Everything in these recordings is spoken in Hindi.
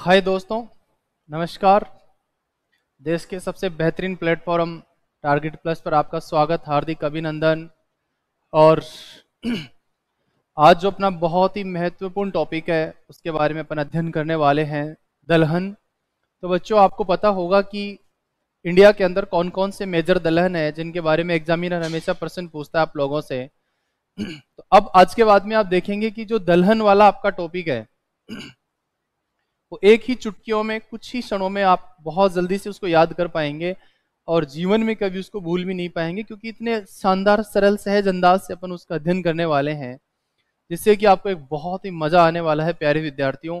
हाय दोस्तों नमस्कार देश के सबसे बेहतरीन प्लेटफॉर्म टारगेट प्लस पर आपका स्वागत हार्दिक अभिनंदन और आज जो अपना बहुत ही महत्वपूर्ण टॉपिक है उसके बारे में अपन अध्ययन करने वाले हैं दलहन तो बच्चों आपको पता होगा कि इंडिया के अंदर कौन कौन से मेजर दलहन है जिनके बारे में एग्जामिनर हमेशा प्रश्न पूछता है आप लोगों से तो अब आज के बाद में आप देखेंगे कि जो दलहन वाला आपका टॉपिक है वो एक ही चुटकियों में कुछ ही क्षणों में आप बहुत जल्दी से उसको याद कर पाएंगे और जीवन में कभी उसको भूल भी नहीं पाएंगे क्योंकि इतने शानदार सरल सहज अंदाज से अपन उसका अध्ययन करने वाले हैं जिससे कि आपको एक बहुत ही मजा आने वाला है प्यारे विद्यार्थियों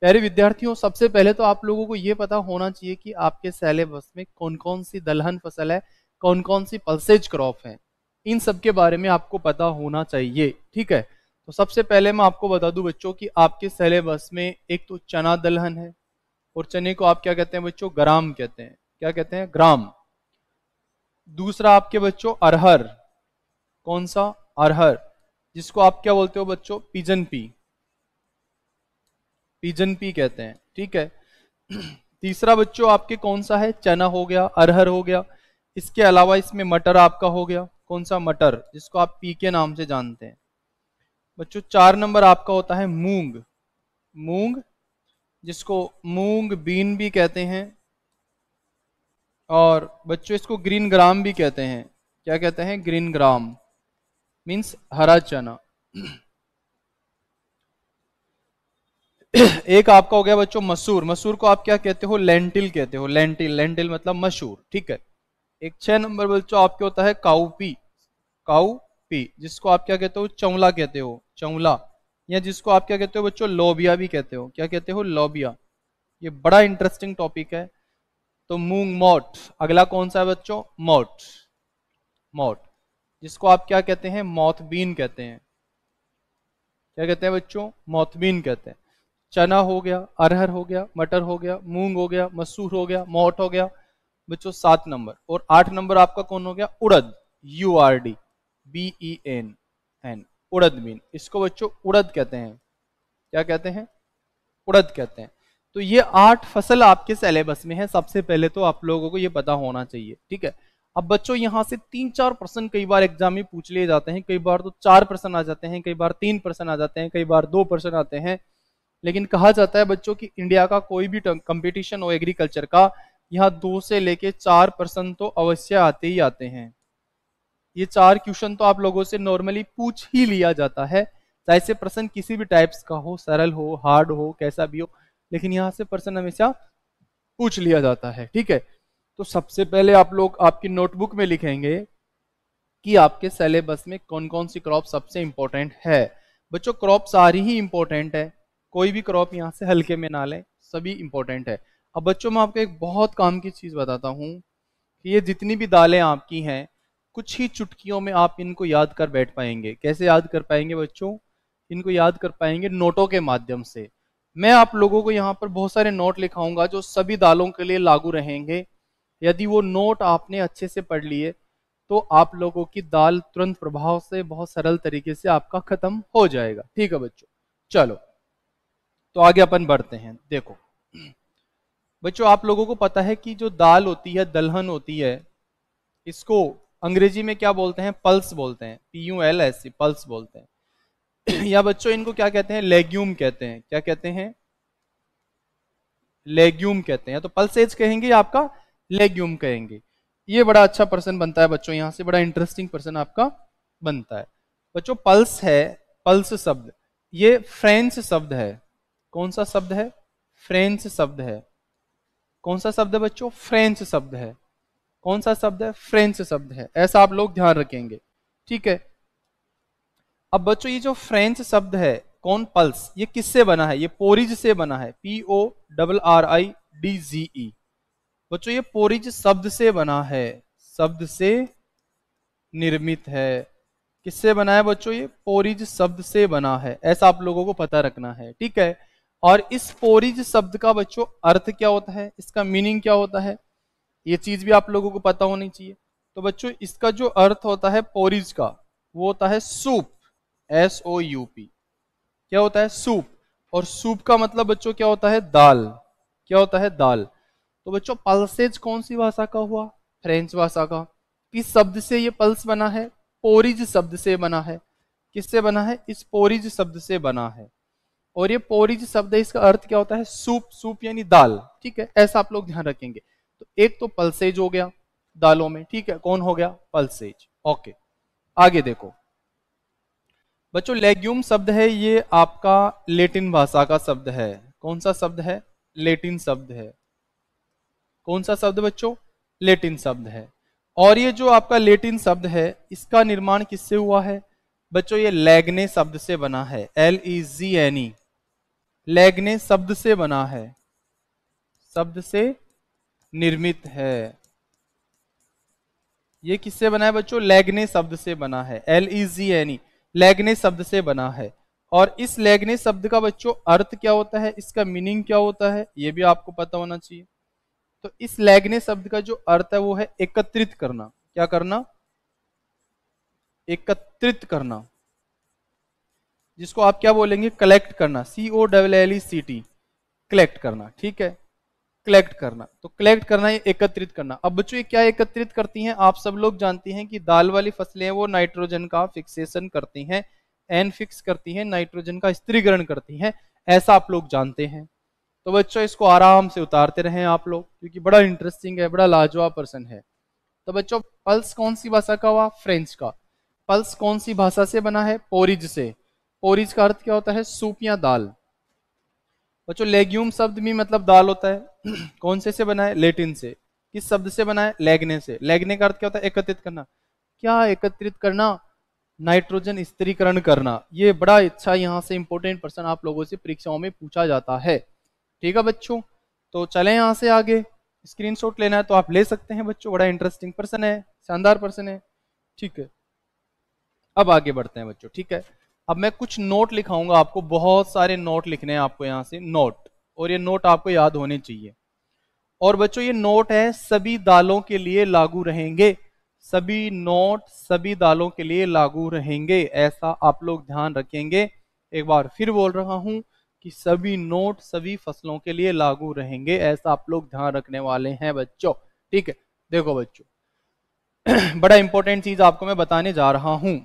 प्यारे विद्यार्थियों सबसे पहले तो आप लोगों को ये पता होना चाहिए कि आपके सेलेबस में कौन कौन सी दलहन फसल है कौन कौन सी पल्सेज क्रॉप है इन सब के बारे में आपको पता होना चाहिए ठीक है तो सबसे पहले मैं आपको बता दूं बच्चों कि आपके सिलेबस में एक तो चना दलहन है और चने को आप क्या कहते हैं बच्चों ग्राम कहते हैं क्या कहते हैं ग्राम दूसरा आपके बच्चों अरहर कौन सा अरहर जिसको आप क्या बोलते हो बच्चों पिजन पी पिजन पी कहते हैं ठीक है तीसरा बच्चों आपके कौन सा है चना हो गया अरहर हो गया इसके अलावा इसमें मटर आपका हो गया कौन सा मटर जिसको आप पी के नाम से जानते हैं बच्चों चार नंबर आपका होता है मूंग मूंग जिसको मूंग बीन भी कहते हैं और बच्चों इसको ग्रीन ग्राम भी कहते हैं क्या कहते हैं ग्रीन ग्राम मीन्स हरा चना एक आपका हो गया बच्चों मसूर मसूर को आप क्या कहते हो लेंटिल कहते हो लेंटिल लेंटिल मतलब मशहूर ठीक है एक छह नंबर बच्चों आपके होता है काउपी काउ पी जिसको आप क्या कहते हो चौला कहते हो चौला या जिसको आप क्या कहते हो बच्चों लोबिया भी कहते हो क्या कहते हो लोबिया ये बड़ा इंटरेस्टिंग टॉपिक है तो मूंग मोट अगला कौन सा है बच्चों मोट मोट जिसको आप क्या कहते हैं मोथबीन कहते हैं क्या कहते हैं बच्चों मोथबीन कहते हैं चना हो गया अरहर हो गया मटर हो गया मूंग हो गया मसूर हो गया मोट हो गया बच्चों सात नंबर और आठ नंबर आपका कौन हो गया urd U R D B E N N urd bean इसको बच्चों उड़द कहते हैं क्या कहते हैं उड़द कहते हैं तो ये आठ फसल आपके सिलेबस में है सबसे पहले तो आप लोगों को ये पता होना चाहिए ठीक है अब बच्चों यहाँ से तीन चार परसेंट कई बार एग्जाम में पूछ लिए जाते हैं कई बार तो चार परसेंट आ जाते हैं कई बार तीन परसेंट आ जाते हैं कई बार दो परसेंट आते हैं लेकिन कहा जाता है बच्चों की इंडिया का कोई भी कंपटीशन हो एग्रीकल्चर का यहाँ दो से लेके चार प्रश्न तो अवश्य आते ही आते हैं ये चार क्वेश्चन तो आप लोगों से नॉर्मली पूछ ही लिया जाता है चाहे से प्रश्न किसी भी टाइप्स का हो सरल हो हार्ड हो कैसा भी हो लेकिन यहाँ से प्रश्न हमेशा पूछ लिया जाता है ठीक है तो सबसे पहले आप लोग आपकी नोटबुक में लिखेंगे कि आपके सिलेबस में कौन कौन सी क्रॉप सबसे इंपॉर्टेंट है बच्चों क्रॉप सारी ही इंपॉर्टेंट है कोई भी क्रॉप यहाँ से हल्के में ना लें सभी इंपॉर्टेंट है अब बच्चों मैं आपको एक बहुत काम की चीज़ बताता हूँ कि ये जितनी भी दालें आपकी हैं कुछ ही चुटकियों में आप इनको याद कर बैठ पाएंगे कैसे याद कर पाएंगे बच्चों इनको याद कर पाएंगे नोटों के माध्यम से मैं आप लोगों को यहाँ पर बहुत सारे नोट लिखाऊंगा जो सभी दालों के लिए लागू रहेंगे यदि वो नोट आपने अच्छे से पढ़ लिए तो आप लोगों की दाल तुरंत प्रभाव से बहुत सरल तरीके से आपका खत्म हो जाएगा ठीक है बच्चों चलो तो आगे अपन बढ़ते हैं देखो बच्चों आप लोगों को पता है कि जो दाल होती है दलहन होती है इसको अंग्रेजी में क्या बोलते हैं पल्स बोलते हैं P U L S pulse बोलते हैं या बच्चों इनको क्या कहते हैं लेग्यूम कहते हैं क्या कहते हैं लेग्यूम कहते हैं तो पल्सेज कहेंगे आपका लेग्यूम कहेंगे ये बड़ा अच्छा पर्सन बनता है बच्चों यहां से बड़ा इंटरेस्टिंग पर्सन आपका बनता है बच्चों पल्स है पल्स शब्द ये फ्रेंच शब्द है कौन सा शब्द है फ्रेंच शब्द है कौन सा शब्द है बच्चों फ्रेंच शब्द है कौन सा शब्द है फ्रेंच शब्द है ऐसा आप लोग ध्यान रखेंगे ठीक है अब बच्चों ये जो फ्रेंच शब्द है कौन पल्स ये किससे बना है ये पोरिज से बना है P O double R I D G E बच्चों ये पोरिज शब्द से बना है शब्द से निर्मित है किससे बना है बच्चों ये पोरिज शब्द से बना है ऐसा आप लोगों को पता रखना है ठीक है और इस पोरिज शब्द का बच्चों अर्थ क्या होता है इसका मीनिंग क्या होता है ये चीज भी आप लोगों को पता होनी चाहिए तो बच्चों इसका जो अर्थ होता है पोरिज का वो होता है soup S O U P क्या होता है सूप और सूप का मतलब बच्चों क्या होता है दाल क्या होता है दाल तो बच्चों पल्सेज कौन सी भाषा का हुआ फ्रेंच भाषा का किस शब्द से ये पल्स बना है पोरिज शब्द से बना है किससे बना है इस पोरिज शब्द से बना है और ये पोरिज शब्द है इसका अर्थ क्या होता है सूप सूप यानी दाल ठीक है ऐसा आप लोग ध्यान रखेंगे तो एक तो पल्सेज हो गया दालों में ठीक है कौन हो गया पल्सेज ओके आगे देखो बच्चों लेग्यूम शब्द है ये आपका लेटिन भाषा का शब्द है कौन सा शब्द है लेटिन शब्द है कौन सा शब्द बच्चों लेटिन शब्द है और ये जो आपका लेटिन शब्द है इसका निर्माण किससे हुआ है बच्चों ये लेगने शब्द से बना है एल ई जी एन ई लेगने शब्द से बना है शब्द से निर्मित है ये किससे बना है बच्चों लेगने शब्द से बना है L E e G N E e, लेगने शब्द से बना है और इस लेगने शब्द का बच्चों अर्थ क्या होता है इसका मीनिंग क्या होता है ये भी आपको पता होना चाहिए तो इस लेगने शब्द का जो अर्थ है वो है एकत्रित करना क्या करना एकत्रित करना जिसको आप क्या बोलेंगे कलेक्ट करना C O double L E C T collect करना ठीक है कलेक्ट करना तो कलेक्ट करना है एकत्रित करना अब बच्चों ये क्या एकत्रित करती हैं आप सब लोग जानते हैं कि दाल वाली फसलें वो नाइट्रोजन का फिक्सेशन करती हैं एन फिक्स करती हैं नाइट्रोजन का स्त्रीकरण करती हैं ऐसा आप लोग जानते हैं तो बच्चों इसको आराम से उतारते रहें आप लोग क्योंकि बड़ा इंटरेस्टिंग है बड़ा लाजवाब पर्सन है तो बच्चों पल्स कौन सी भाषा का हुआ फ्रेंच का पल्स कौन सी भाषा से बना है पोरिज से पोरिज का अर्थ क्या होता है सूप या दाल बच्चों लेग्यूम शब्द भी मतलब दाल होता है कौन से से बना है लेटिन से किस शब्द से बना है लेगने से लेगने का अर्थ क्या होता है एकत्रित करना क्या एकत्रित करना नाइट्रोजन स्त्रीकरण करना ये बड़ा अच्छा यहाँ से इंपॉर्टेंट पर्सन आप लोगों से परीक्षाओं में पूछा जाता है ठीक है बच्चों तो चले यहाँ से आगे स्क्रीनशॉट लेना है तो आप ले सकते हैं बच्चों बड़ा इंटरेस्टिंग पर्सन है शानदार पर्सन है ठीक है अब आगे बढ़ते हैं बच्चों ठीक है अब मैं कुछ नोट लिखाऊंगा आपको बहुत सारे नोट लिखने हैं आपको यहाँ से नोट और ये नोट आपको याद होने चाहिए और बच्चों ये नोट है सभी दालों के लिए लागू रहेंगे सभी नोट सभी दालों के लिए लागू रहेंगे ऐसा आप लोग ध्यान रखेंगे एक बार फिर बोल रहा हूं कि सभी नोट सभी फसलों के लिए लागू रहेंगे ऐसा आप लोग ध्यान रखने वाले हैं बच्चों ठीक है देखो बच्चों बड़ा इंपॉर्टेंट चीज आपको मैं बताने जा रहा हूं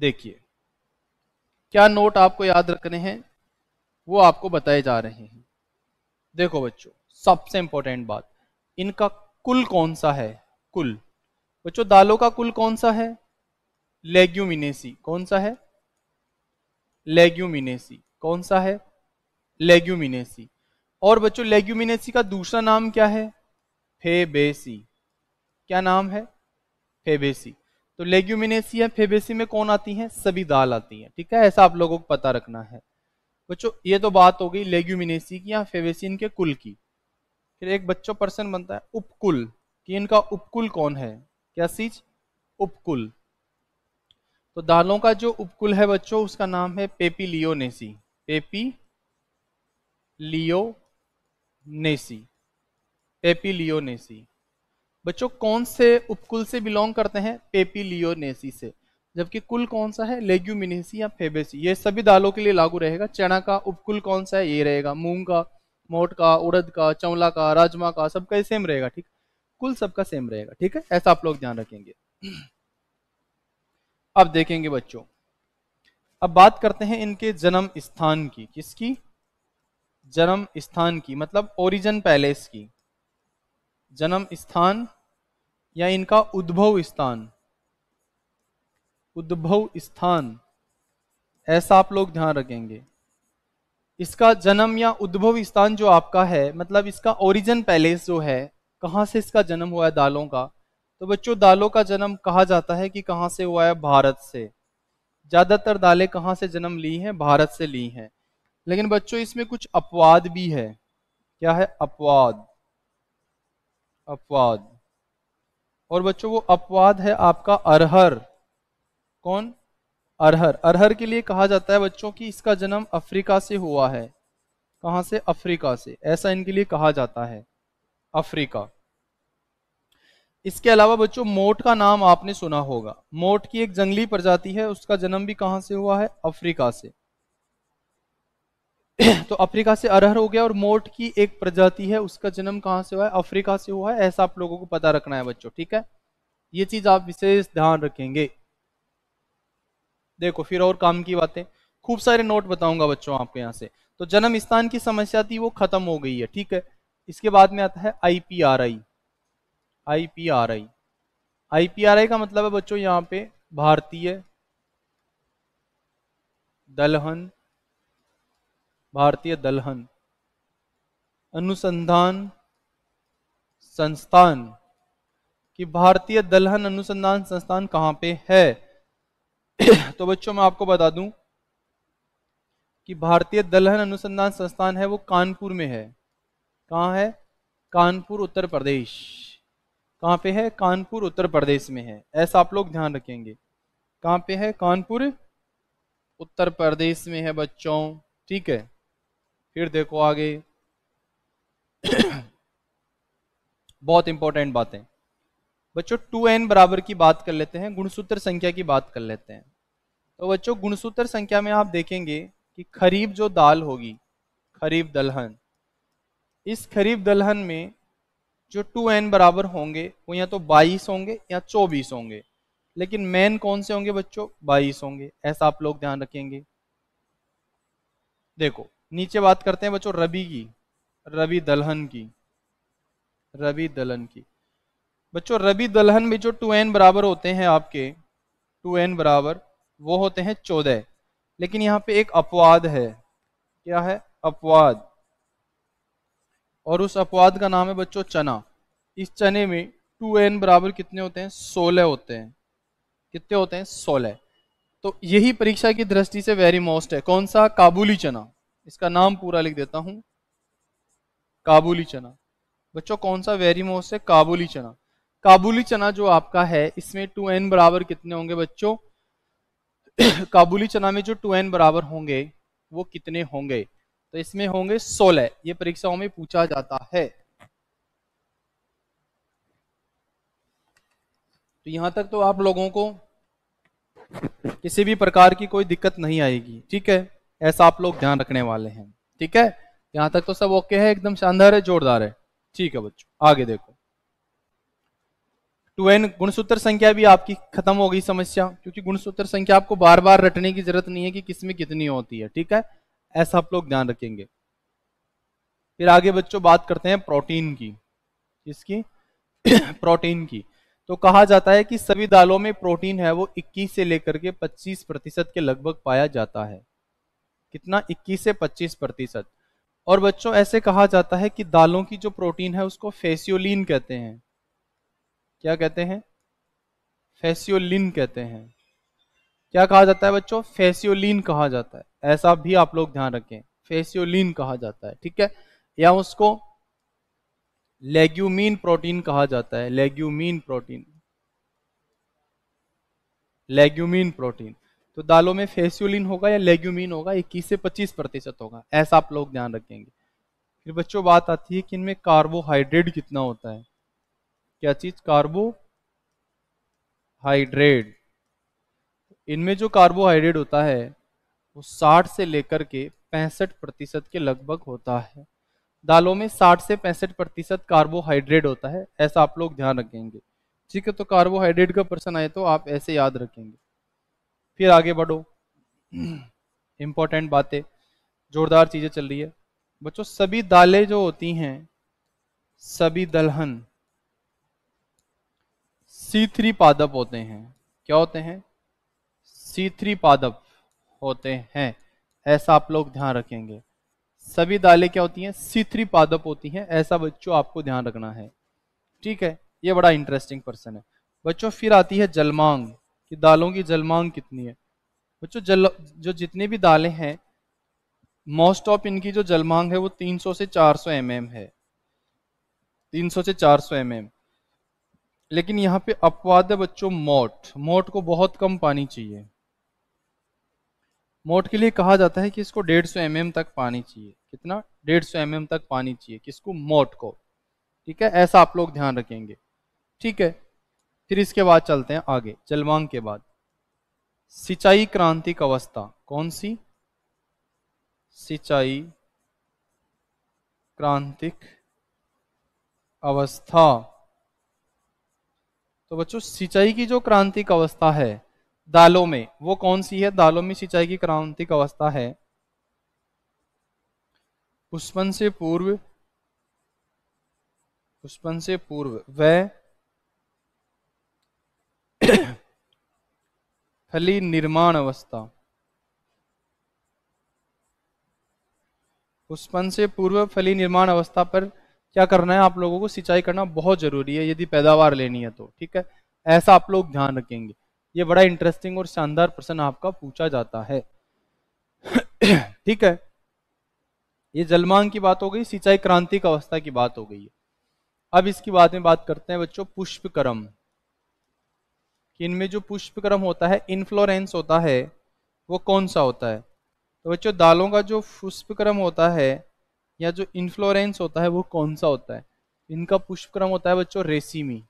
देखिए क्या नोट आपको याद रखने हैं वो आपको बताए जा रहे हैं देखो बच्चों सबसे इंपॉर्टेंट बात इनका कुल कौन सा है कुल बच्चों दालों का कुल कौन सा है लेग्यूमिनेसी कौन सा है लेग्यूमिनेसी कौन सा है लेग्यूमिनेसी और बच्चों लेग्यूमिनेसी का दूसरा नाम क्या है फेबेसी क्या नाम है फेबेसी तो लेग्यूमिनेसी या फेबेसी में कौन आती है सभी दाल आती है ठीक है ऐसा आप लोगों को पता रखना है बच्चों ये तो बात हो गई लेग्यूमिनेसी की या फेबेसी इनके कुल की फिर एक बच्चों पर्सन बनता है उपकुल कि इनका उपकुल कौन है क्या चीज उपकुल तो दालों का जो उपकुल है बच्चों उसका नाम है papilionaceae papilionaceae papilionaceae बच्चों कौन से उपकुल से बिलोंग करते हैं पेपीलियोनेसी से जबकि कुल कौन सा है लेग्यूमिनेसी या फेबेसी ये सभी दालों के लिए लागू रहेगा चना का उपकुल कौन सा है ये रहेगा मूंग का मोट का उड़द का चौला का राजमा का सबका ये सेम रहेगा ठीक कुल सबका सेम रहेगा ठीक है ऐसा आप लोग ध्यान रखेंगे अब देखेंगे बच्चों अब बात करते हैं इनके जन्म स्थान की किसकी जन्म स्थान की मतलब ओरिजन पैलेस की जन्म स्थान या इनका उद्भव स्थान उद्भव स्थान ऐसा आप लोग ध्यान रखेंगे इसका जन्म या उद्भव स्थान जो आपका है मतलब इसका ओरिजिन पैलेस जो है कहाँ से इसका जन्म हुआ है दालों का तो बच्चों दालों का जन्म कहा जाता है कि कहाँ से हुआ है भारत से ज़्यादातर दालें कहाँ से जन्म ली हैं भारत से ली हैं लेकिन बच्चों इसमें कुछ अपवाद भी है क्या है अपवाद अपवाद और बच्चों वो अपवाद है आपका अरहर कौन अरहर अरहर के लिए कहा जाता है बच्चों कि इसका जन्म अफ्रीका से हुआ है कहां से अफ्रीका से ऐसा इनके लिए कहा जाता है अफ्रीका इसके अलावा बच्चों मोट का नाम आपने सुना होगा मोट की एक जंगली प्रजाति है उसका जन्म भी कहाँ से हुआ है अफ्रीका से तो अफ्रीका से अरहर हो गया और मोट की एक प्रजाति है उसका जन्म कहाँ से हुआ है अफ्रीका से हुआ है ऐसा आप लोगों को पता रखना है बच्चों ठीक है ये चीज आप विशेष ध्यान रखेंगे देखो फिर और काम की बातें खूब सारे नोट बताऊंगा बच्चों आपको यहाँ से तो जन्म स्थान की समस्या थी वो खत्म हो गई है ठीक है इसके बाद में आता है आईपीआरआई आईपीआरआई आईपीआरआई का मतलब है बच्चों यहाँ पे भारतीय दलहन भारतीय दलहन अनुसंधान संस्थान कि भारतीय दलहन अनुसंधान संस्थान कहां पे है तो बच्चों मैं आपको बता दूं कि भारतीय दलहन अनुसंधान संस्थान है वो कानपुर में है कहाँ है कानपुर उत्तर प्रदेश कहाँ पे है कानपुर उत्तर प्रदेश में है ऐसा आप लोग ध्यान रखेंगे कहां पे है कानपुर उत्तर प्रदेश में है बच्चों ठीक है फिर देखो आगे बहुत इंपॉर्टेंट बातें बच्चों टू एन बराबर की बात कर लेते हैं गुणसूत्र संख्या की बात कर लेते हैं तो बच्चों गुणसूत्र संख्या में आप देखेंगे कि खरीफ जो दाल होगी खरीफ दलहन इस खरीफ दलहन में जो टू एन बराबर होंगे वो या तो बाईस होंगे या चौबीस होंगे लेकिन मैन कौन से होंगे बच्चों बाईस होंगे ऐसा आप लोग ध्यान रखेंगे देखो नीचे बात करते हैं बच्चों रबी की रबी दलहन की रबी दलहन की बच्चों रबी दलहन में जो टू एन बराबर होते हैं आपके टू एन बराबर वो होते हैं चौदह लेकिन यहाँ पे एक अपवाद है क्या है अपवाद और उस अपवाद का नाम है बच्चों चना इस चने में टू एन बराबर कितने होते हैं सोलह होते हैं कितने होते हैं सोलह तो यही परीक्षा की दृष्टि से वेरी मोस्ट है कौन सा काबुली चना इसका नाम पूरा लिख देता हूं काबुली चना बच्चों कौन सा वेरीमोस है काबुली चना काबुली चना जो आपका है इसमें टू एन बराबर कितने होंगे बच्चों काबुली चना में जो टू एन बराबर होंगे वो कितने होंगे तो इसमें होंगे सोलह ये परीक्षाओं में पूछा जाता है तो यहां तक तो आप लोगों को किसी भी प्रकार की कोई दिक्कत नहीं आएगी ठीक है ऐसा आप लोग ध्यान रखने वाले हैं ठीक है यहां तक तो सब ओके है एकदम शानदार है जोरदार है ठीक है बच्चों आगे देखो टू एन गुणसूत्र संख्या भी आपकी खत्म हो गई समस्या क्योंकि गुणसूत्र संख्या आपको बार बार रटने की जरूरत नहीं है कि किसमें कितनी होती है ठीक है ऐसा आप लोग ध्यान रखेंगे फिर आगे बच्चों बात करते हैं प्रोटीन की किसकी प्रोटीन की तो कहा जाता है कि सभी दालों में प्रोटीन है वो 21 से लेकर के 25 प्रतिशत के लगभग पाया जाता है कितना 21 से 25 प्रतिशत और बच्चों ऐसे कहा जाता है कि दालों की जो प्रोटीन है उसको फेसियोलिन कहते हैं क्या कहते हैं फेसियोलिन कहते हैं क्या कहा जाता है बच्चों फेसियोलिन कहा जाता है ऐसा भी आप लोग ध्यान रखें फेसियोलिन कहा जाता है ठीक है या उसको लेग्यूमीन प्रोटीन कहा जाता है लेग्यूमीन प्रोटीन लेग्यूमीन प्रोटीन तो दालों में फेस्यूलिन होगा या लेग्यूमिन होगा इक्कीस से पच्चीस प्रतिशत होगा ऐसा आप लोग ध्यान रखेंगे फिर बच्चों बात आती है कि इनमें कार्बोहाइड्रेट कितना होता है क्या चीज कार्बोहाइड्रेट इनमें जो कार्बोहाइड्रेट होता है वो 60 से लेकर के पैंसठ प्रतिशत के लगभग होता है दालों में 60 से पैंसठ प्रतिशत कार्बोहाइड्रेट होता है ऐसा आप लोग ध्यान रखेंगे ठीक है तो कार्बोहाइड्रेट का प्रश्न आए तो आप ऐसे याद रखेंगे फिर आगे बढ़ो इम्पोर्टेंट बातें जोरदार चीज़ें चल रही है बच्चों सभी दालें जो होती हैं सभी दलहन सी पादप होते हैं क्या होते हैं सी पादप होते हैं ऐसा आप लोग ध्यान रखेंगे सभी दालें क्या होती हैं सी पादप होती हैं ऐसा बच्चों आपको ध्यान रखना है ठीक है ये बड़ा इंटरेस्टिंग पर्सन है बच्चों फिर आती है जलमांग कि दालों की जल मांग कितनी है बच्चों जल जो जितनी भी दालें हैं मोस्ट ऑफ इनकी जो जल मांग है वो 300 से 400 सौ mm है 300 से 400 सौ mm लेकिन यहाँ पे अपवाद है बच्चों मोट मोट को बहुत कम पानी चाहिए मोट के लिए कहा जाता है कि इसको 150 सौ mm तक पानी चाहिए कितना 150 सौ mm तक पानी चाहिए किसको मोट को ठीक है ऐसा आप लोग ध्यान रखेंगे ठीक है फिर इसके बाद चलते हैं आगे जलवांग के बाद सिंचाई क्रांति का अवस्था कौन सी सिंचाई क्रांतिक अवस्था तो बच्चों सिंचाई की जो क्रांतिक अवस्था है दालों में वो कौन सी है दालों में सिंचाई की क्रांतिक अवस्था है पुष्पन से पूर्व पुष्पन से पूर्व वह फली निर्माण अवस्था पुष्पन से पूर्व फली निर्माण अवस्था पर क्या करना है आप लोगों को सिंचाई करना बहुत जरूरी है यदि पैदावार लेनी है तो ठीक है ऐसा आप लोग ध्यान रखेंगे ये बड़ा इंटरेस्टिंग और शानदार प्रश्न आपका पूछा जाता है ठीक है ये जलमांग की बात हो गई सिंचाई क्रांति का अवस्था की बात हो गई है अब इसकी बाद में बात करते हैं बच्चों पुष्प कर्म कि इनमें जो पुष्पक्रम होता है इन्फ्लोरेंस होता है वो कौन सा होता है तो बच्चों दालों का जो पुष्पक्रम होता है या जो इन्फ्लोरेंस होता है वो कौन सा होता है इनका पुष्पक्रम होता है बच्चों रेसिमी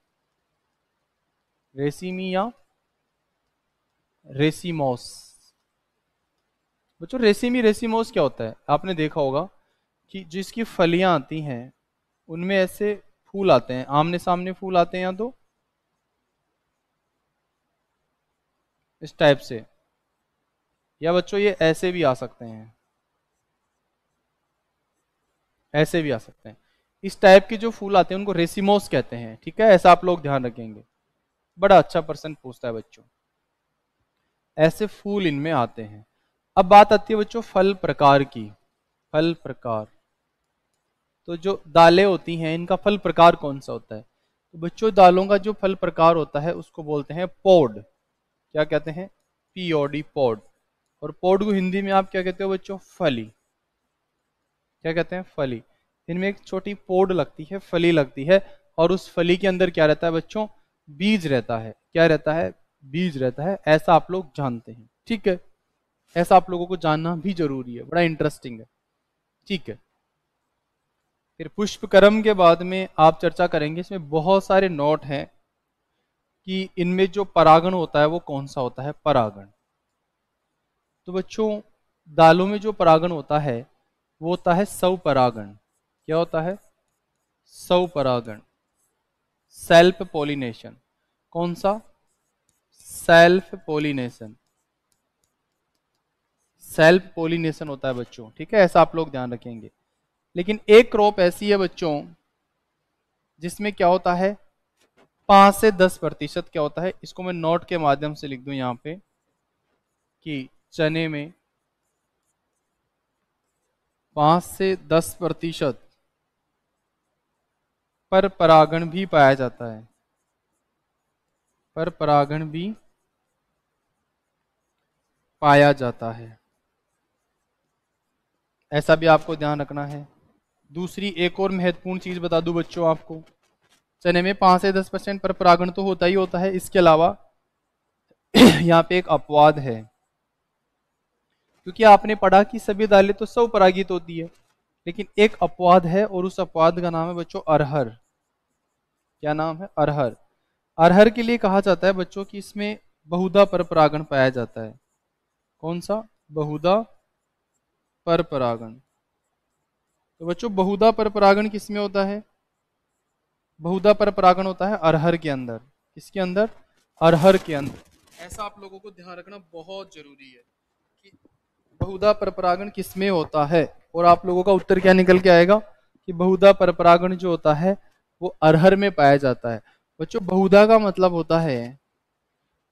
रेसिमी या रेसिमोस बच्चों रेसिमी रेसिमोस क्या होता है आपने देखा होगा कि जिसकी फलियां आती हैं उनमें ऐसे फूल आते हैं आमने सामने फूल आते हैं या तो इस टाइप से या बच्चों ये ऐसे भी आ सकते हैं ऐसे भी आ सकते हैं इस टाइप के जो फूल आते हैं उनको रेसिमोस कहते हैं ठीक है ऐसा आप लोग ध्यान रखेंगे बड़ा अच्छा पर्सन पूछता है बच्चों ऐसे फूल इनमें आते हैं अब बात आती है बच्चों फल प्रकार की फल प्रकार तो जो दालें होती हैं इनका फल प्रकार कौन सा होता है तो बच्चों दालों का जो फल प्रकार होता है उसको बोलते हैं पोड क्या कहते हैं पी ओ डी पॉड और पॉड को हिंदी में आप क्या कहते हो बच्चों फली क्या कहते हैं फली इनमें एक छोटी पोड लगती है फली लगती है और उस फली के अंदर क्या रहता है बच्चों बीज रहता है क्या रहता है बीज रहता है ऐसा आप लोग जानते हैं ठीक है ऐसा आप लोगों को जानना भी जरूरी है बड़ा इंटरेस्टिंग है ठीक है फिर पुष्प कर्म के बाद में आप चर्चा करेंगे इसमें बहुत सारे नोट हैं कि इनमें जो परागण होता है वो कौन सा होता है परागण तो बच्चों दालों में जो परागण होता है वो होता है सव परागण क्या होता है सव परागण सेल्फ पोलिनेशन कौन सा सेल्फ पोलिनेशन सेल्फ पोलिनेशन होता है बच्चों ठीक है ऐसा आप लोग ध्यान रखेंगे लेकिन एक क्रॉप ऐसी है बच्चों जिसमें क्या होता है पांच से दस प्रतिशत क्या होता है इसको मैं नोट के माध्यम से लिख दू यहां पे कि चने में पांच से दस प्रतिशत पर परागण भी पाया जाता है पर परागण भी पाया जाता है ऐसा भी आपको ध्यान रखना है दूसरी एक और महत्वपूर्ण चीज बता दूं बच्चों आपको चने में पाँच से दस परसेंट पर परागण तो होता ही होता है इसके अलावा यहाँ पे एक अपवाद है क्योंकि आपने पढ़ा कि सभी दालें तो सब परागित होती है लेकिन एक अपवाद है और उस अपवाद का नाम है बच्चों अरहर क्या नाम है अरहर अरहर के लिए कहा जाता है बच्चों कि इसमें बहुधा पर परागण पाया जाता है कौन सा बहुधा पर परागण तो बच्चों बहुधा पर परागण किसमें होता है बहुधा पर परागण होता है अरहर के अंदर किसके अंदर अरहर के अंदर ऐसा आप लोगों को ध्यान रखना बहुत जरूरी है कि बहुधा पर परागण किस में होता है और आप लोगों का उत्तर क्या निकल के आएगा कि बहुधा पर परागण जो होता है वो अरहर में पाया जाता है बच्चों बहुधा का मतलब होता है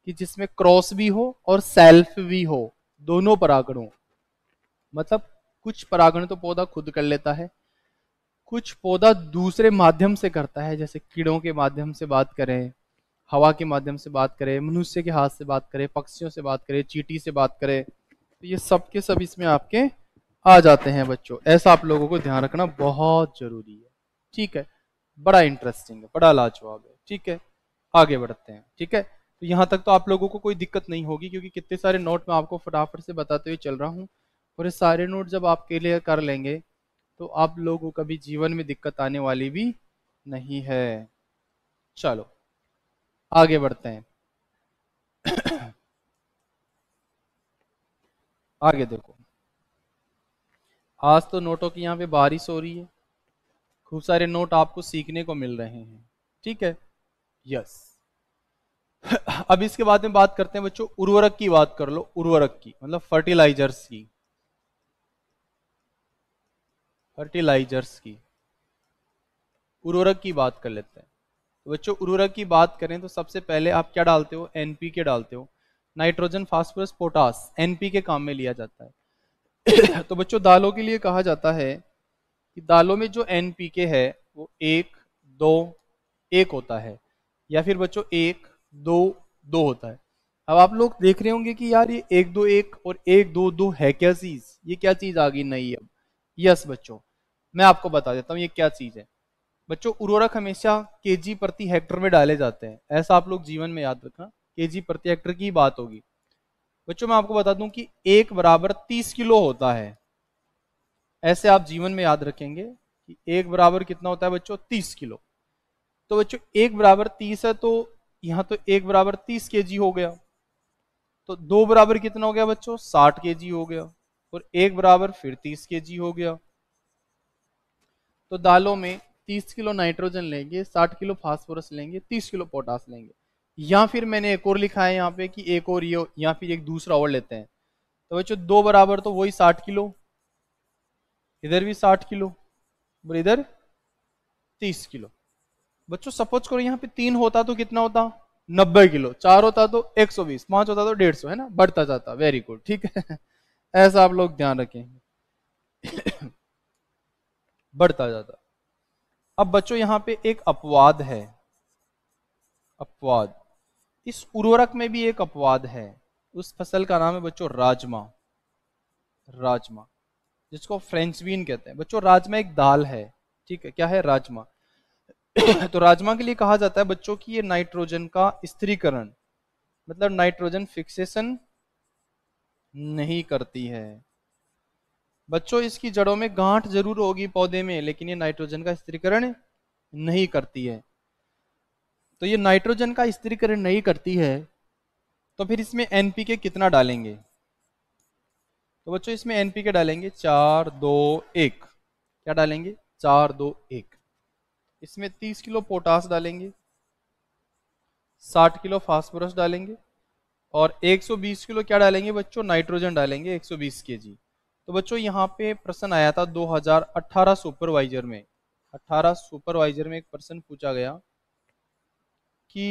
कि जिसमें क्रॉस भी हो और सेल्फ भी हो दोनों परागण मतलब कुछ परागण तो पौधा खुद कर लेता है कुछ पौधा दूसरे माध्यम से करता है जैसे कीड़ों के माध्यम से बात करें हवा के माध्यम से बात करें मनुष्य के हाथ से बात करें पक्षियों से बात करें चीटी से बात करें तो ये सब के सब इसमें आपके आ जाते हैं बच्चों ऐसा आप लोगों को ध्यान रखना बहुत जरूरी है ठीक है बड़ा इंटरेस्टिंग है बड़ा लाजवाब है ठीक है आगे बढ़ते हैं ठीक है तो यहाँ तक तो आप लोगों को कोई दिक्कत नहीं होगी क्योंकि कितने सारे नोट मैं आपको फटाफट से बताते हुए चल रहा हूँ और ये सारे नोट जब आप क्लियर कर लेंगे तो आप लोगों को कभी जीवन में दिक्कत आने वाली भी नहीं है चलो आगे बढ़ते हैं आगे देखो आज तो नोटों की यहाँ पे बारिश हो रही है खूब सारे नोट आपको सीखने को मिल रहे हैं ठीक है यस अब इसके बाद में बात करते हैं बच्चों उर्वरक की बात कर लो उर्वरक की मतलब फर्टिलाइजर्स की फर्टिलाइजर्स की उर्वरक की बात कर लेते हैं तो बच्चों उर्वरक की बात करें तो सबसे पहले आप क्या डालते हो एनपीके डालते हो नाइट्रोजन फास्फोरस पोटास एनपीके काम में लिया जाता है तो बच्चों दालों के लिए कहा जाता है कि दालों में जो एनपीके है वो एक दो एक होता है या फिर बच्चों एक दो दो होता है अब आप लोग देख रहे होंगे कि यार ये एक दो एक और एक दो दो है क्या चीज ये क्या चीज आ गई नई अब यस बच्चों मैं आपको बता देता हूँ ये क्या चीज़ है बच्चों उर्वरक हमेशा के प्रति हेक्टर में डाले जाते हैं ऐसा आप लोग जीवन में याद रखना के प्रति हेक्टर की बात होगी बच्चों मैं आपको बता दूं कि एक बराबर तीस किलो होता है ऐसे आप जीवन में याद रखेंगे कि एक बराबर कितना होता है बच्चों तीस किलो तो बच्चों एक बराबर तीस है तो यहाँ तो एक बराबर तीस के हो गया तो दो बराबर कितना हो गया बच्चों साठ के हो गया और एक बराबर फिर तीस के हो गया तो दालों में 30 किलो नाइट्रोजन लेंगे 60 किलो फास्फोरस लेंगे 30 किलो पोटास लेंगे या फिर मैंने एक और लिखा है यहाँ पे कि एक और ये या फिर एक दूसरा और लेते हैं तो बच्चों दो बराबर तो वही 60 किलो इधर भी 60 किलो और इधर 30 किलो बच्चों सपोज करो यहाँ पे तीन होता तो कितना होता नब्बे किलो चार होता तो बीस पांच होता तो सौ है ना बढ़ता जाता वेरी गुड ठीक है ऐसा आप लोग ध्यान रखेंगे बढ़ता जाता अब बच्चों यहां पे एक अपवाद है अपवाद इस उर्वरक में भी एक अपवाद है उस फसल का नाम है बच्चों राजमा राजमा जिसको फ्रेंच बीन कहते हैं बच्चों राजमा एक दाल है ठीक है क्या है राजमा तो राजमा के लिए कहा जाता है बच्चों की ये नाइट्रोजन का स्त्रीकरण मतलब नाइट्रोजन फिक्सेशन नहीं करती है बच्चों इसकी जड़ों में गांठ जरूर होगी पौधे में लेकिन ये नाइट्रोजन का स्त्रीकरण नहीं करती है तो ये नाइट्रोजन का स्त्रीकरण नहीं करती है तो फिर इसमें एनपीके कितना डालेंगे तो बच्चों इसमें एनपीके डालेंगे चार दो एक क्या डालेंगे चार दो एक इसमें तीस किलो पोटास डालेंगे साठ किलो फास्फोरस डालेंगे और एक सौ बीस किलो क्या डालेंगे बच्चों नाइट्रोजन डालेंगे एक सौ बीस के जी तो बच्चों यहाँ पे प्रश्न आया था 2018 सुपरवाइजर में 18 सुपरवाइजर में एक प्रश्न पूछा गया कि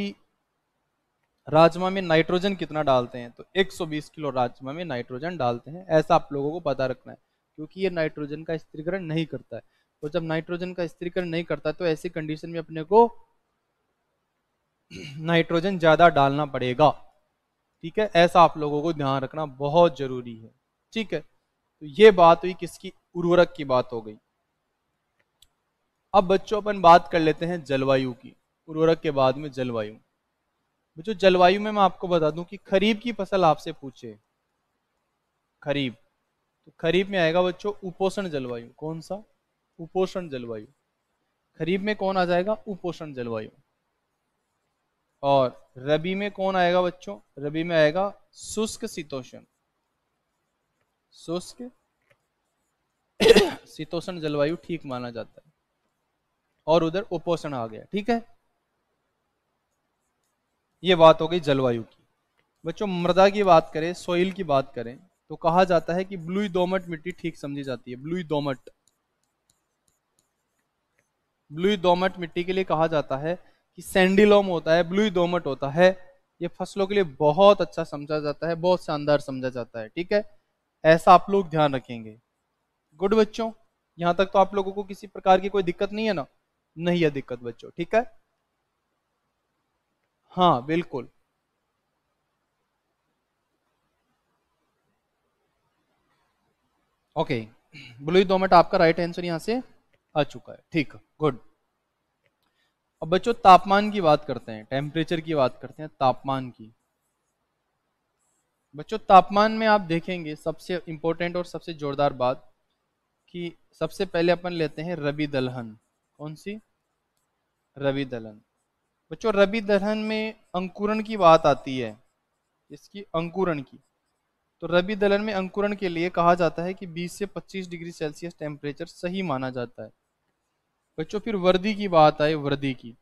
राजमा में नाइट्रोजन कितना डालते हैं तो 120 किलो राजमा में नाइट्रोजन डालते हैं ऐसा आप लोगों को पता रखना है क्योंकि ये नाइट्रोजन का स्त्रीकरण नहीं करता है और तो जब नाइट्रोजन का स्त्रीकरण नहीं करता तो ऐसी कंडीशन में अपने को नाइट्रोजन ज़्यादा डालना पड़ेगा ठीक है ऐसा आप लोगों को ध्यान रखना बहुत ज़रूरी है ठीक है तो ये बात हुई किसकी उर्वरक की बात हो गई अब बच्चों अपन बात कर लेते हैं जलवायु की उर्वरक के बाद में जलवायु बच्चों जलवायु में मैं आपको बता दूं कि खरीफ की फसल आपसे पूछे खरीफ तो खरीफ में आएगा बच्चों उपोषण जलवायु कौन सा उपोषण जलवायु खरीफ में कौन आ जाएगा उपोषण जलवायु और रबी में कौन आएगा बच्चों रबी में आएगा शुष्क शीतोषण शुष्क शीतोषण जलवायु ठीक माना जाता है और उधर उपोषण आ गया ठीक है ये बात हो गई जलवायु की बच्चों मृदा की बात करें सोइल की बात करें तो कहा जाता है कि ब्लू दोमट मिट्टी ठीक समझी जाती है ब्लू दोमट ब्लू दोमट मिट्टी के लिए कहा जाता है कि सैंडिलोम होता है ब्लू दोमट होता है ये फसलों के लिए बहुत अच्छा समझा जाता है बहुत शानदार समझा जाता है ठीक है ऐसा आप लोग ध्यान रखेंगे गुड बच्चों यहां तक तो आप लोगों को किसी प्रकार की कोई दिक्कत नहीं है ना नहीं है दिक्कत बच्चों ठीक है हाँ बिल्कुल ओके बोलो दो मिनट आपका राइट आंसर यहां से आ चुका है ठीक गुड अब बच्चों तापमान की बात करते हैं टेम्परेचर की बात करते हैं तापमान की बच्चों तापमान में आप देखेंगे सबसे इम्पोर्टेंट और सबसे जोरदार बात कि सबसे पहले अपन लेते हैं रबी दलहन कौन सी रबी दलहन बच्चों रबी दलहन में अंकुरण की बात आती है इसकी अंकुरण की तो रबी दलहन में अंकुरण के लिए कहा जाता है कि 20 से 25 डिग्री सेल्सियस टेम्परेचर सही माना जाता है बच्चों फिर वर्दी की बात आए वर्दी की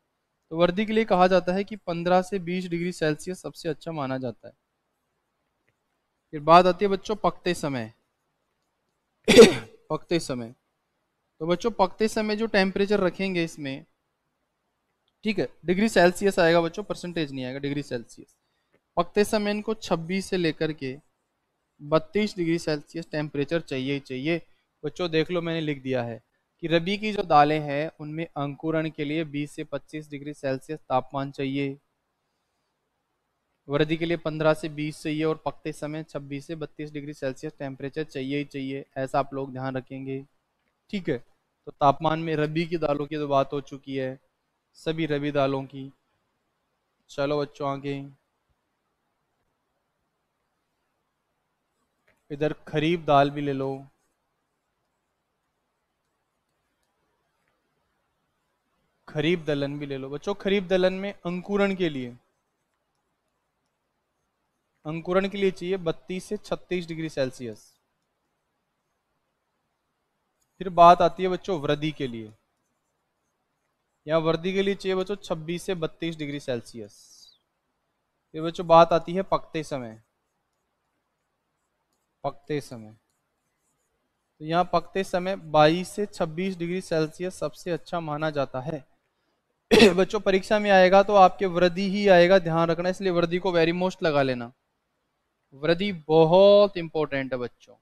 तो वर्दी के लिए कहा जाता है कि 15 से 20 डिग्री सेल्सियस सबसे अच्छा माना जाता है फिर बात आती है बच्चों पकते समय पकते समय तो बच्चों पकते समय जो टेम्परेचर रखेंगे इसमें ठीक है डिग्री सेल्सियस आएगा बच्चों परसेंटेज नहीं आएगा डिग्री सेल्सियस पकते समय इनको 26 से लेकर के 32 डिग्री सेल्सियस टेम्परेचर चाहिए ही चाहिए बच्चों देख लो मैंने लिख दिया है कि रबी की जो दालें हैं उनमें अंकुरण के लिए 20 से 25 डिग्री सेल्सियस तापमान चाहिए वृद्धि के लिए 15 से 20 चाहिए और पकते समय 26 से 32 डिग्री सेल्सियस टेम्परेचर चाहिए ही चाहिए ऐसा आप लोग ध्यान रखेंगे ठीक है तो तापमान में रबी की दालों की तो बात हो चुकी है सभी रबी दालों की चलो बच्चों आगे इधर खरीफ दाल भी ले लो खरीफ दलहन भी ले लो बच्चों खरीफ दलहन में अंकुरण के लिए अंकुरण के लिए चाहिए 32 से 36 डिग्री सेल्सियस फिर बात आती है बच्चों वृद्धि के लिए यहाँ वृद्धि के लिए चाहिए बच्चों 26 से 32 डिग्री सेल्सियस फिर बच्चों बात आती है पकते समय पकते समय तो यहाँ पकते समय 22 से 26 डिग्री सेल्सियस सबसे अच्छा माना जाता है बच्चों परीक्षा में आएगा तो आपके वृद्धि ही आएगा ध्यान रखना इसलिए वृद्धि को वेरी मोस्ट लगा लेना वृद्धि बहुत इंपॉर्टेंट है बच्चों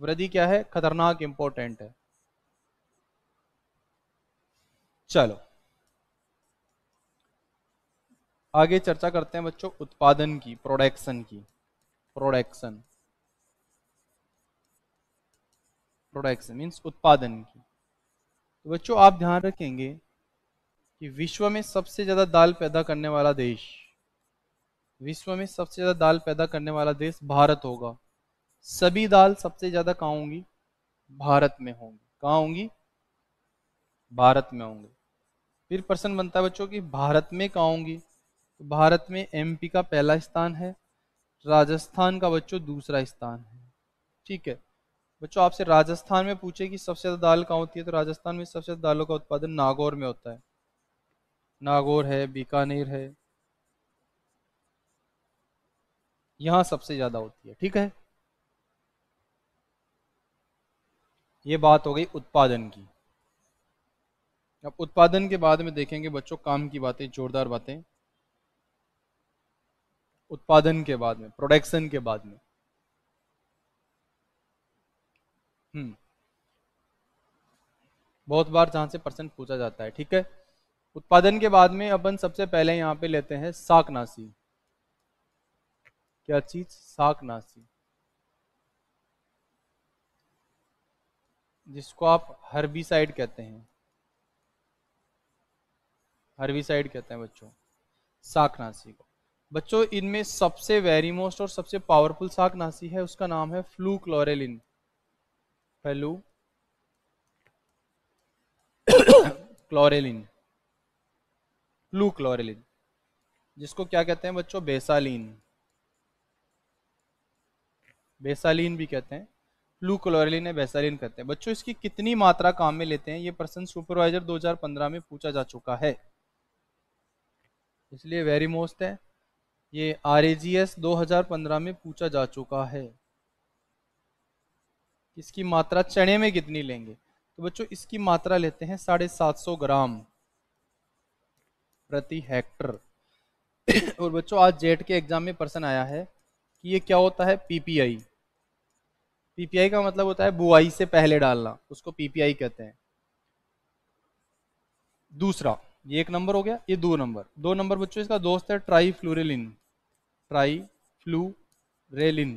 वृद्धि क्या है खतरनाक इंपॉर्टेंट है चलो आगे चर्चा करते हैं बच्चों उत्पादन की प्रोडक्शन की प्रोडक्शन प्रोडक्शन मीन्स उत्पादन की तो बच्चों आप ध्यान रखेंगे कि विश्व में सबसे ज़्यादा दाल पैदा करने वाला देश विश्व में सबसे ज़्यादा दाल पैदा करने वाला देश भारत होगा सभी दाल सबसे ज़्यादा कहाँ होंगी भारत में होंगी कहाँ होंगी भारत में होंगी फिर प्रश्न बनता है बच्चों कि भारत में कहाँ होंगी तो भारत में एमपी का पहला स्थान है राजस्थान का बच्चों दूसरा स्थान है ठीक है बच्चों आपसे राजस्थान में पूछे कि सबसे ज़्यादा दाल कहाँ होती है तो राजस्थान में सबसे ज़्यादा दालों का उत्पादन नागौर में होता है नागौर है बीकानेर है यहां सबसे ज्यादा होती है ठीक है ये बात हो गई उत्पादन की अब उत्पादन के बाद में देखेंगे बच्चों काम की बातें जोरदार बातें उत्पादन के बाद में प्रोडक्शन के बाद में हम्म बहुत बार जहां से परसेंट पूछा जाता है ठीक है उत्पादन के बाद में अपन सबसे पहले यहां पे लेते हैं साकनासी क्या चीज साकनासी जिसको आप हरबी साइड कहते हैं हरबी साइड कहते हैं बच्चों साकनासी को बच्चों इनमें सबसे वेरी मोस्ट और सबसे पावरफुल साकनासी है उसका नाम है fluchloralin fluchloralin fluchloralin जिसको क्या कहते हैं बच्चों बेसालिन बेसालीन भी कहते हैं फ्लू क्लोरिन है बेसालीन कहते हैं बच्चों इसकी कितनी मात्रा काम में लेते हैं ये पर्सन सुपरवाइजर 2015 में पूछा जा चुका है इसलिए वेरी मोस्ट है ये आर 2015 में पूछा जा चुका है इसकी मात्रा चने में कितनी लेंगे तो बच्चों इसकी मात्रा लेते हैं साढ़े सात सौ ग्राम प्रति हेक्टर और बच्चों आज जेट के एग्जाम में प्रश्न आया है कि ये क्या होता है पीपीआई पीपीआई का मतलब होता है बुआई से पहले डालना उसको पीपीआई कहते हैं दूसरा ये एक नंबर हो गया ये दो नंबर दो नंबर बच्चों इसका दोस्त है trifluralin trifluralin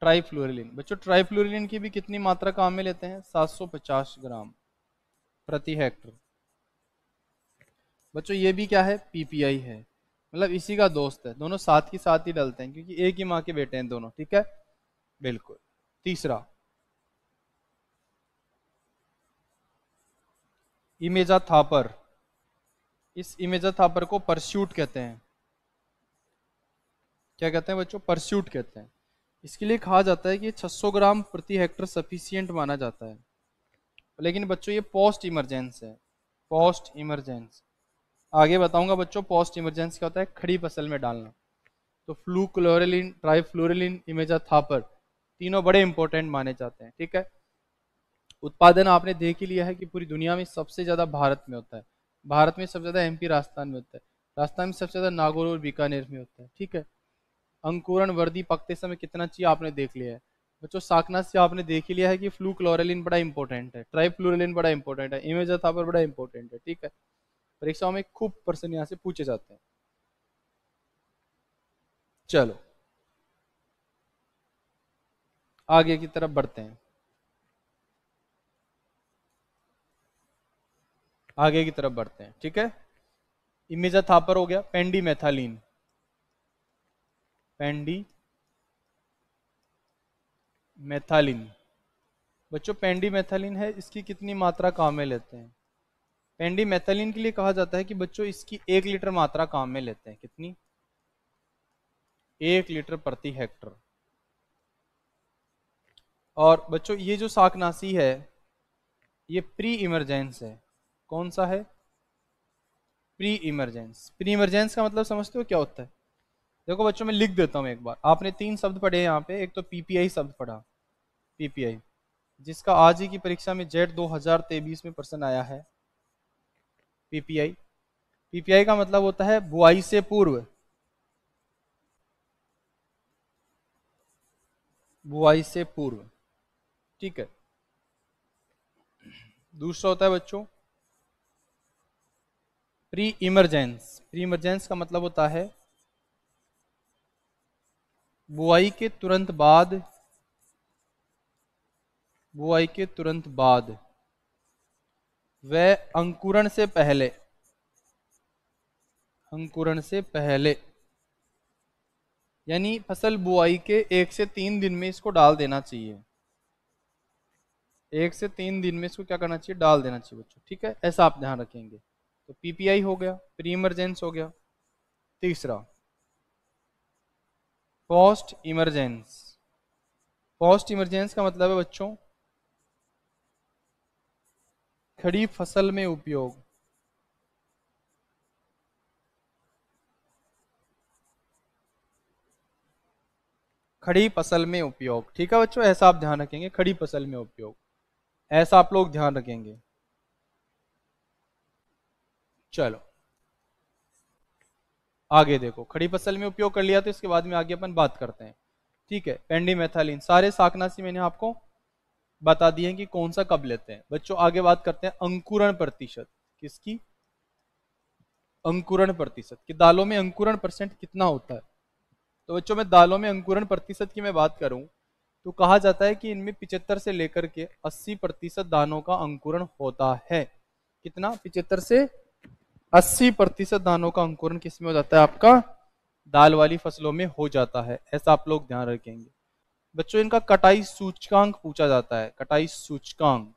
trifluralin बच्चों ट्राई फ्लोरिन की भी कितनी मात्रा काम में लेते हैं 750 ग्राम प्रति हेक्टर बच्चों ये भी क्या है पीपीआई है मतलब इसी का दोस्त है दोनों साथ ही साथ ही डलते हैं क्योंकि एक ही माँ के बेटे हैं दोनों ठीक है बिल्कुल तीसरा इमेजा थापर इस इमेजा थापर को परस्यूट कहते हैं क्या कहते हैं बच्चों परस्यूट कहते हैं इसके लिए कहा जाता है कि 600 ग्राम प्रति हेक्टर सफिशियंट माना जाता है लेकिन बच्चों ये पोस्ट इमरजेंस है पोस्ट इमरजेंस आगे बताऊंगा बच्चों पोस्ट इमरजेंसी क्या होता है खड़ी फसल में डालना तो fluchloralin trifluralin imazethapyr तीनों बड़े इंपॉर्टेंट माने जाते हैं ठीक है उत्पादन आपने देख ही लिया है कि पूरी दुनिया में सबसे ज़्यादा भारत में होता है भारत में सबसे ज़्यादा एमपी राजस्थान में होता है राजस्थान में सबसे ज़्यादा नागौर और बीकानेर में होता है ठीक है अंकुरण वर्दी पकते समय कितना चाहिए आपने देख लिया है बच्चों साकना से आपने देख ही लिया है कि फ्लू क्लोरेलिन बड़ा इंपॉर्टेंट है ट्राई फ्लोरेलिन बड़ा इंपॉर्टेंट है इमेजा थापर बड़ा इंपॉर्टेंट है ठीक है परीक्षाओं में खूब प्रश्न यहां से पूछे जाते हैं चलो आगे की तरफ बढ़ते हैं आगे की तरफ बढ़ते हैं ठीक है इमेजा थापर हो गया पेंडी मैथालीन पेंडी मैथालीन बच्चों पेंडी मैथालीन है इसकी कितनी मात्रा काम में लेते हैं पेंडीमेथलिन के लिए कहा जाता है कि बच्चों इसकी एक लीटर मात्रा काम में लेते हैं कितनी एक लीटर प्रति हेक्टर और बच्चों ये जो साकनासी है ये प्री इमरजेंस है कौन सा है प्री इमरजेंस प्री इमरजेंस का मतलब समझते हो क्या होता है देखो बच्चों मैं लिख देता हूँ एक बार आपने तीन शब्द पढ़े यहाँ पे एक तो पीपीआई शब्द पढ़ा पीपीआई जिसका आज ही की परीक्षा में जेट 2023 में प्रश्न आया है पीपीआई पीपीआई का मतलब होता है बुआई से पूर्व बुआई से पूर्व ठीक है दूसरा होता है बच्चों प्री इमरजेंस प्री इमरजेंस का मतलब होता है बुआई के तुरंत बाद बुआई के तुरंत बाद वह अंकुरण से पहले अंकुरण से पहले यानी फसल बुआई के एक से तीन दिन में इसको डाल देना चाहिए एक से तीन दिन में इसको क्या करना चाहिए डाल देना चाहिए बच्चों ठीक है ऐसा आप ध्यान रखेंगे तो पीपीआई हो गया प्री इमरजेंस हो गया तीसरा पोस्ट इमरजेंस पोस्ट इमरजेंस का मतलब है बच्चों खड़ी फसल में उपयोग खड़ी फसल में उपयोग ठीक है बच्चों ऐसा आप ध्यान रखेंगे खड़ी फसल में उपयोग ऐसा आप लोग ध्यान रखेंगे चलो आगे देखो खड़ी फसल में उपयोग कर लिया तो इसके बाद में आगे अपन बात करते हैं ठीक है पेंडी मेथालीन सारे साकनासी मैंने आपको बता दिए कि कौन सा कब लेते हैं बच्चों आगे बात करते हैं अंकुरण प्रतिशत किसकी अंकुरण प्रतिशत कि दालों में अंकुरण परसेंट कितना होता है तो बच्चों में दालों में अंकुरण प्रतिशत की मैं बात करूं तो कहा जाता है कि इनमें पिचहत्तर से लेकर के 80 प्रतिशत दानों का अंकुरण होता है कितना पिचहत्तर से 80 प्रतिशत दानों का अंकुरण किसमें हो जाता है आपका दाल वाली फसलों में हो जाता है ऐसा आप लोग ध्यान रखेंगे बच्चों इनका कटाई सूचकांक पूछा जाता है कटाई सूचकांक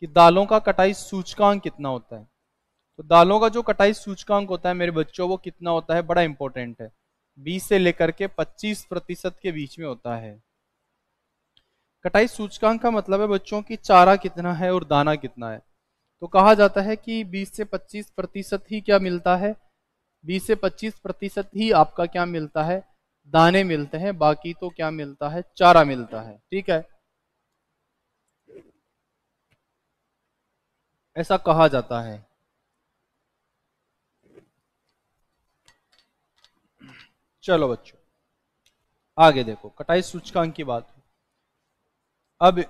कि दालों का कटाई सूचकांक कितना होता है तो दालों का जो कटाई सूचकांक होता है मेरे बच्चों वो कितना होता है बड़ा इंपॉर्टेंट है बीस से लेकर के पच्चीस प्रतिशत के बीच में होता है कटाई सूचकांक का मतलब है बच्चों की चारा कितना है और दाना कितना है तो कहा जाता है कि 20 से 25 प्रतिशत ही क्या मिलता है 20 से 25 प्रतिशत ही आपका क्या मिलता है दाने मिलते हैं बाकी तो क्या मिलता है चारा मिलता है ठीक है ऐसा कहा जाता है चलो बच्चों आगे देखो कटाई सूचकांक की बात अब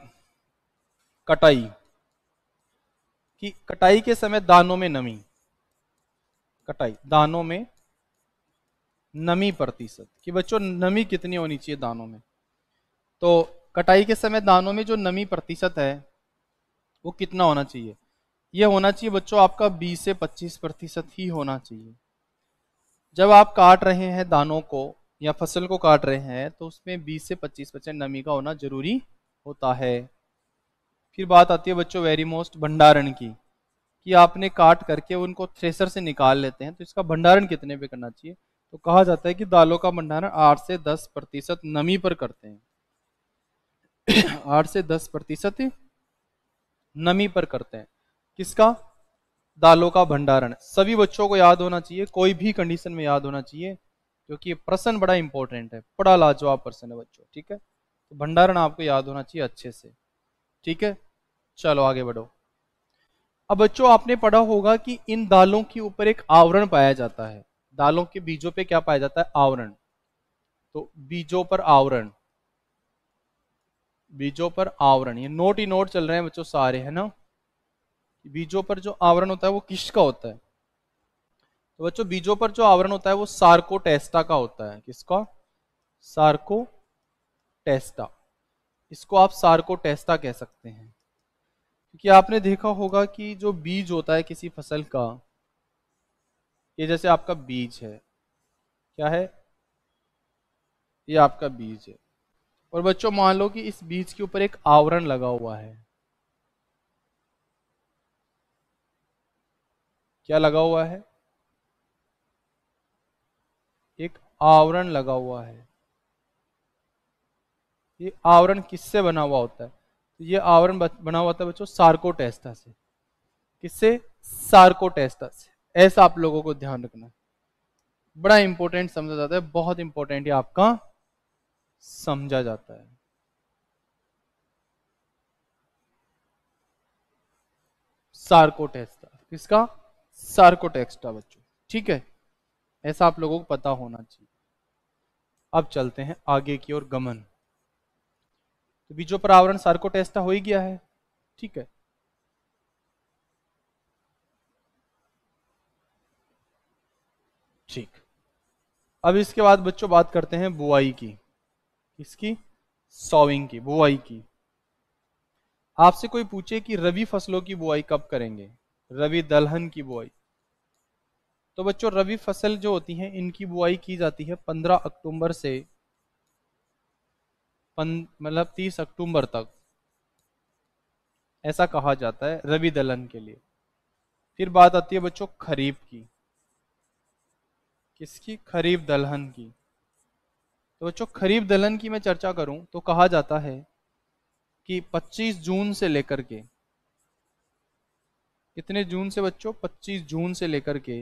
कटाई कि कटाई के समय दानों में नमी कटाई दानों में नमी प्रतिशत कि बच्चों नमी कितनी होनी चाहिए दानों में तो कटाई के समय दानों में जो नमी प्रतिशत है वो कितना होना चाहिए ये होना चाहिए बच्चों आपका 20 से 25 प्रतिशत ही होना चाहिए जब आप काट रहे हैं दानों को या फसल को काट रहे हैं तो उसमें 20 से 25 परसेंट नमी का होना जरूरी होता है फिर बात आती है बच्चों वेरी मोस्ट भंडारण की कि आपने काट करके उनको थ्रेसर से निकाल लेते हैं तो इसका भंडारण कितने पे करना चाहिए तो कहा जाता है कि दालों का भंडारण आठ से दस प्रतिशत नमी पर करते हैं आठ से दस प्रतिशत नमी पर करते हैं किसका दालों का भंडारण सभी बच्चों को याद होना चाहिए कोई भी कंडीशन में याद होना चाहिए क्योंकि ये प्रश्न बड़ा इंपॉर्टेंट है बड़ा लाजवाब प्रश्न है बच्चों ठीक है तो भंडारण आपको याद होना चाहिए अच्छे से ठीक है चलो आगे बढ़ो अब बच्चों आपने पढ़ा होगा कि इन दालों के ऊपर एक आवरण पाया जाता है दालों के बीजों पे क्या पाया जाता है आवरण तो बीजों पर आवरण बीजों पर आवरण ये नोट ही नोट चल रहे हैं बच्चों सारे है ना बीजों पर जो आवरण होता है वो किसका होता है तो बच्चों बीजों पर जो आवरण होता है वो सार्कोटेस्टा का होता है किसका सार्कोटेस्टा इसको आप सार्कोटेस्टा कह सकते हैं क्योंकि आपने देखा होगा कि जो बीज होता है किसी फसल का ये जैसे आपका बीज है क्या है ये आपका बीज है और बच्चों मान लो कि इस बीज के ऊपर एक आवरण लगा हुआ है क्या लगा हुआ है एक आवरण लगा हुआ है ये आवरण किससे बना हुआ होता है तो ये आवरण बना हुआ होता है बच्चों सार्कोटेस्टा से किससे सार्कोटेस्टा से ऐसा आप लोगों को ध्यान रखना बड़ा इंपॉर्टेंट समझा जाता है बहुत इंपॉर्टेंट ही आपका समझा जाता है सार्कोटेक्स्टा किसका सार्कोटेक्स्टा बच्चों ठीक है ऐसा आप लोगों को पता होना चाहिए अब चलते हैं आगे की ओर गमन तो बीजो परावरण सार्कोटेस्टा हो ही गया है ठीक है ठीक अब इसके बाद बच्चों बात करते हैं बुआई की इसकी सॉविंग की बुआई की आपसे कोई पूछे कि रवि फसलों की बुआई कब करेंगे रवि दलहन की बुआई तो बच्चों रवि फसल जो होती है इनकी बुआई की जाती है 15 अक्टूबर से मतलब 30 अक्टूबर तक ऐसा कहा जाता है रवि दलहन के लिए फिर बात आती है बच्चों खरीफ की किसकी खरीफ दलहन की तो बच्चों खरीफ दलहन की मैं चर्चा करूं तो कहा जाता है कि 25 जून से लेकर के कितने जून से बच्चों 25 जून से लेकर के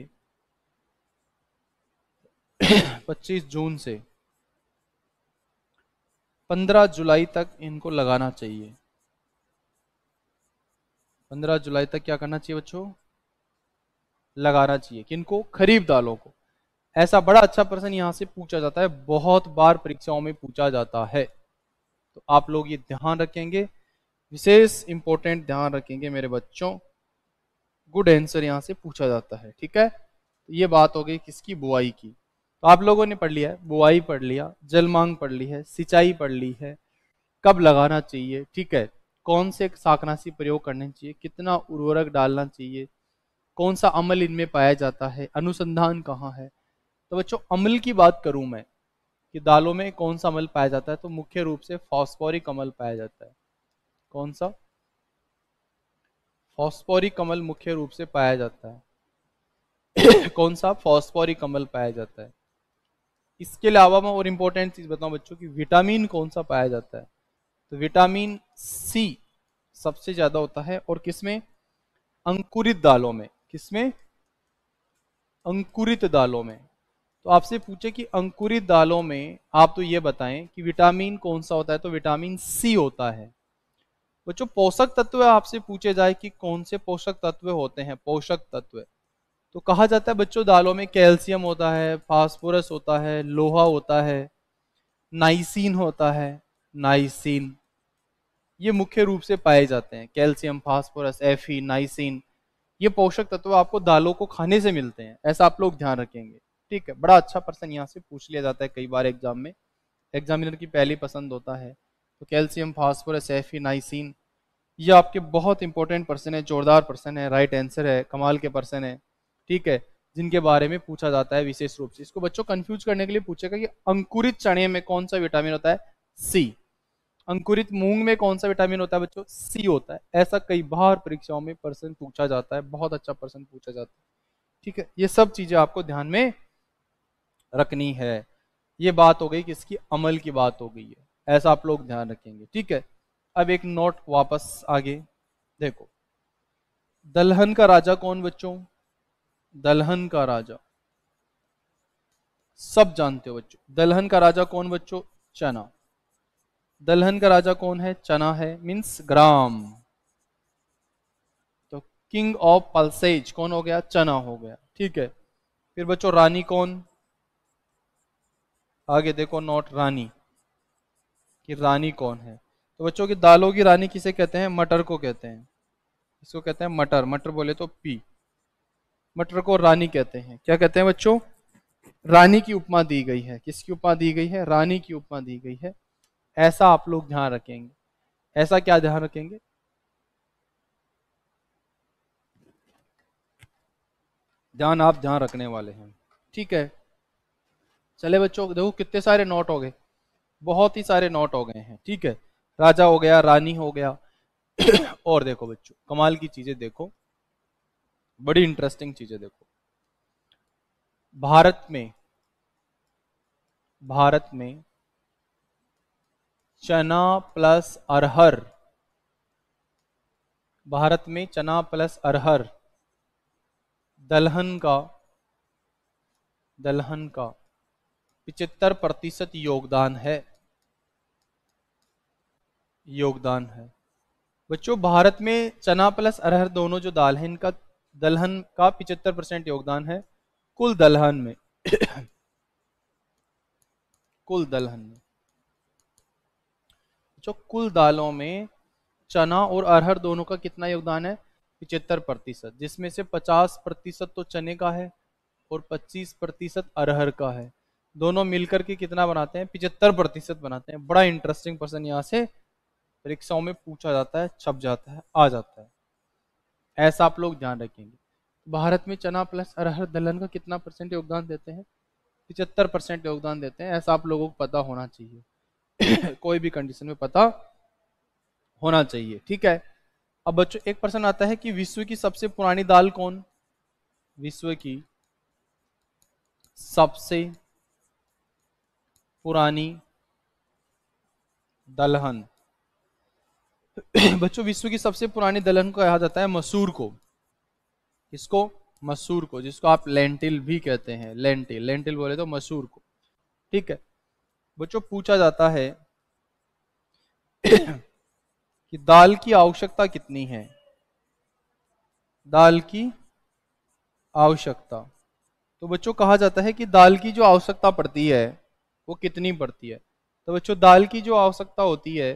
25 जून से 15 जुलाई तक इनको लगाना चाहिए 15 जुलाई तक क्या करना चाहिए बच्चों लगाना चाहिए किनको खरीफ दालों को ऐसा बड़ा अच्छा प्रश्न यहाँ से पूछा जाता है बहुत बार परीक्षाओं में पूछा जाता है तो आप लोग ये ध्यान रखेंगे विशेष इंपॉर्टेंट ध्यान रखेंगे मेरे बच्चों गुड आंसर यहाँ से पूछा जाता है ठीक है ये बात हो गई किसकी बुआई की तो आप लोगों ने पढ़ लिया है बुआई पढ़ लिया जल मांग पढ़ ली है सिंचाई पढ़ ली है कब लगाना चाहिए ठीक है कौन से शाकनाशी प्रयोग करने चाहिए कितना उर्वरक डालना चाहिए कौन सा अमल इनमें पाया जाता है अनुसंधान कहाँ है तो बच्चों अम्ल की बात करूं मैं कि दालों में कौन सा अम्ल पाया जाता है तो मुख्य रूप से फॉस्फोरिक अम्ल पाया जाता है कौन सा फॉस्फोरिक अम्ल मुख्य रूप से पाया जाता है कौन सा फॉस्फोरिक अम्ल पाया जाता है इसके अलावा मैं और इंपॉर्टेंट चीज़ बताऊं बच्चों कि विटामिन कौन सा पाया जाता है तो विटामिन सी सबसे ज़्यादा होता है और किसमें अंकुरित दालों में किसमें अंकुरित दालों में तो आपसे पूछे कि अंकुरित दालों में आप तो ये बताएं कि विटामिन कौन सा होता है तो विटामिन सी होता है बच्चों पोषक तत्व आपसे पूछे जाए कि कौन से पोषक तत्व होते हैं पोषक तत्व तो कहा जाता है बच्चों दालों में कैल्शियम होता है फास्फोरस होता है लोहा होता है नाइसिन होता है नाइसिन ये मुख्य रूप से पाए जाते हैं कैल्शियम फास्फोरस एफी नाइसिन ये पोषक तत्व आपको दालों को खाने से मिलते हैं ऐसा आप लोग ध्यान रखेंगे ठीक है बड़ा अच्छा पर्सन यहाँ से पूछ लिया जाता है कई बार एग्जाम में एग्जामिनर की पहली पसंद होता है तो कैल्शियम फास्फोरस एफी नाइसिन ये आपके बहुत इंपॉर्टेंट पर्सन है जोरदार पर्सन है राइट आंसर है कमाल के पर्सन है ठीक है जिनके बारे में पूछा जाता है विशेष रूप से इसको बच्चों कंफ्यूज करने के लिए पूछेगा कि अंकुरित चने में कौन सा विटामिन होता है सी अंकुरित मूंग में कौन सा विटामिन होता है बच्चों सी होता है ऐसा कई बार परीक्षाओं में पर्सन पूछा जाता है बहुत अच्छा पर्सन पूछा जाता है ठीक है ये सब चीजें आपको ध्यान में रखनी है ये बात हो गई कि इसकी अमल की बात हो गई है ऐसा आप लोग ध्यान रखेंगे ठीक है अब एक नोट वापस आगे देखो दलहन का राजा कौन बच्चों दलहन का राजा सब जानते हो बच्चों दलहन का राजा कौन बच्चों चना दलहन का राजा कौन है चना है मीन्स ग्राम तो किंग ऑफ पल्सेज कौन हो गया चना हो गया ठीक है फिर बच्चों रानी कौन आगे देखो नोट रानी कि रानी कौन है तो बच्चों की दालों की रानी किसे कहते हैं मटर को कहते हैं इसको कहते हैं मटर मटर बोले तो पी मटर को रानी कहते हैं क्या कहते हैं बच्चों रानी की उपमा दी गई है किसकी उपमा दी गई है रानी की उपमा दी गई है ऐसा आप लोग ध्यान रखेंगे ऐसा क्या ध्यान रखेंगे ध्यान आप ध्यान रखने वाले हैं ठीक है चले बच्चों देखो कितने सारे नोट हो गए बहुत ही सारे नोट हो गए हैं ठीक है राजा हो गया रानी हो गया और देखो बच्चों कमाल की चीजें देखो बड़ी इंटरेस्टिंग चीजें देखो भारत में भारत में चना प्लस अरहर भारत में चना प्लस अरहर दलहन का दलहन का पिचहत्तर प्रतिशत योगदान है योगदान है बच्चों भारत में चना प्लस अरहर दोनों जो दाल है इनका दलहन का पिचहत्तर परसेंट योगदान है कुल दलहन में कुल दलहन में जो कुल दालों में चना और अरहर दोनों का कितना योगदान है पिचहत्तर प्रतिशत जिसमें से पचास प्रतिशत तो चने का है और पच्चीस प्रतिशत अरहर का है दोनों मिलकर के कितना बनाते हैं पिचहत्तर प्रतिशत बनाते हैं बड़ा इंटरेस्टिंग पर्सन यहाँ से परीक्षाओं में पूछा जाता है छप जाता है आ जाता है ऐसा आप लोग ध्यान रखेंगे भारत में चना प्लस अरहर दलहन का कितना परसेंट योगदान देते हैं पिचहत्तर परसेंट योगदान देते हैं ऐसा आप लोगों को पता होना चाहिए कोई भी कंडीशन में पता होना चाहिए ठीक है अब बच्चों एक पर्सन आता है कि विश्व की सबसे पुरानी दाल कौन विश्व की सबसे पुरानी दलहन बच्चों विश्व की सबसे पुरानी दलहन को कहा जाता है मसूर को इसको मसूर को जिसको आप लेंटिल भी कहते हैं लेंटिल लेंटिल बोले तो मसूर को ठीक है बच्चों पूछा जाता है कि दाल की आवश्यकता कितनी है दाल की आवश्यकता तो बच्चों कहा जाता है कि दाल की जो आवश्यकता पड़ती है वो कितनी पड़ती है तो बच्चों दाल की जो आवश्यकता होती है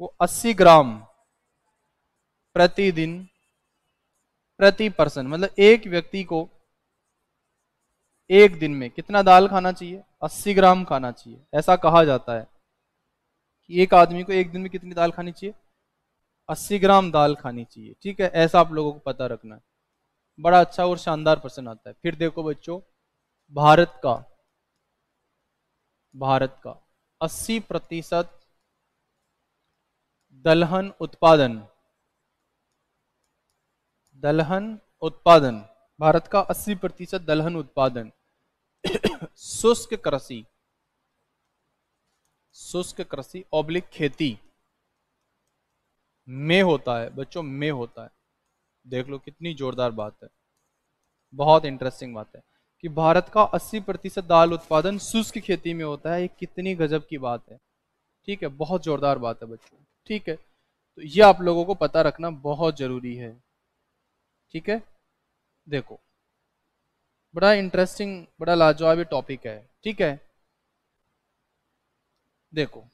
वो 80 ग्राम प्रतिदिन प्रति पर्सन मतलब एक व्यक्ति को एक दिन में कितना दाल खाना चाहिए 80 ग्राम खाना चाहिए ऐसा कहा जाता है कि एक आदमी को एक दिन में कितनी दाल खानी चाहिए 80 ग्राम दाल खानी चाहिए ठीक है ऐसा आप लोगों को पता रखना है बड़ा अच्छा और शानदार प्रश्न आता है फिर देखो बच्चों भारत का भारत का 80 प्रतिशत दलहन उत्पादन दलहन उत्पादन भारत का 80 प्रतिशत दलहन उत्पादन शुष्क कृषि शुष्क कृषि ओब्लिक खेती में होता है बच्चों में होता है देख लो कितनी जोरदार बात है बहुत इंटरेस्टिंग बात है कि भारत का 80 प्रतिशत दाल उत्पादन शुष्क खेती में होता है ये कितनी गजब की बात है ठीक है बहुत जोरदार बात है बच्चों ठीक है तो ये आप लोगों को पता रखना बहुत जरूरी है ठीक है देखो बड़ा इंटरेस्टिंग बड़ा लाजवाब टॉपिक है ठीक है देखो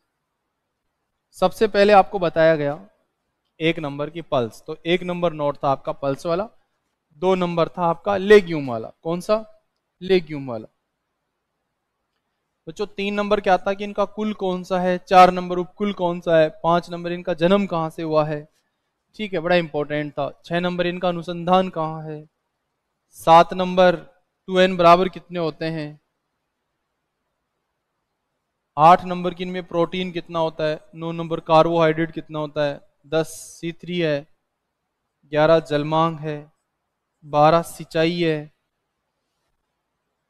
सबसे पहले आपको बताया गया एक नंबर की पल्स तो एक नंबर नोट था आपका पल्स वाला दो नंबर था आपका लेग्यूम वाला कौन सा लेग्यूम वाला बच्चों तीन नंबर क्या आता है कि इनका कुल कौन सा है चार नंबर उपकुल कौन सा है पांच नंबर इनका जन्म कहाँ से हुआ है ठीक है बड़ा इंपॉर्टेंट था छह नंबर इनका अनुसंधान कहाँ है सात नंबर टू एन बराबर कितने होते हैं आठ नंबर की इनमें प्रोटीन कितना होता है नौ नंबर कार्बोहाइड्रेट कितना होता है दस सी थ्री है ग्यारह जलमांग है बारह सिंचाई है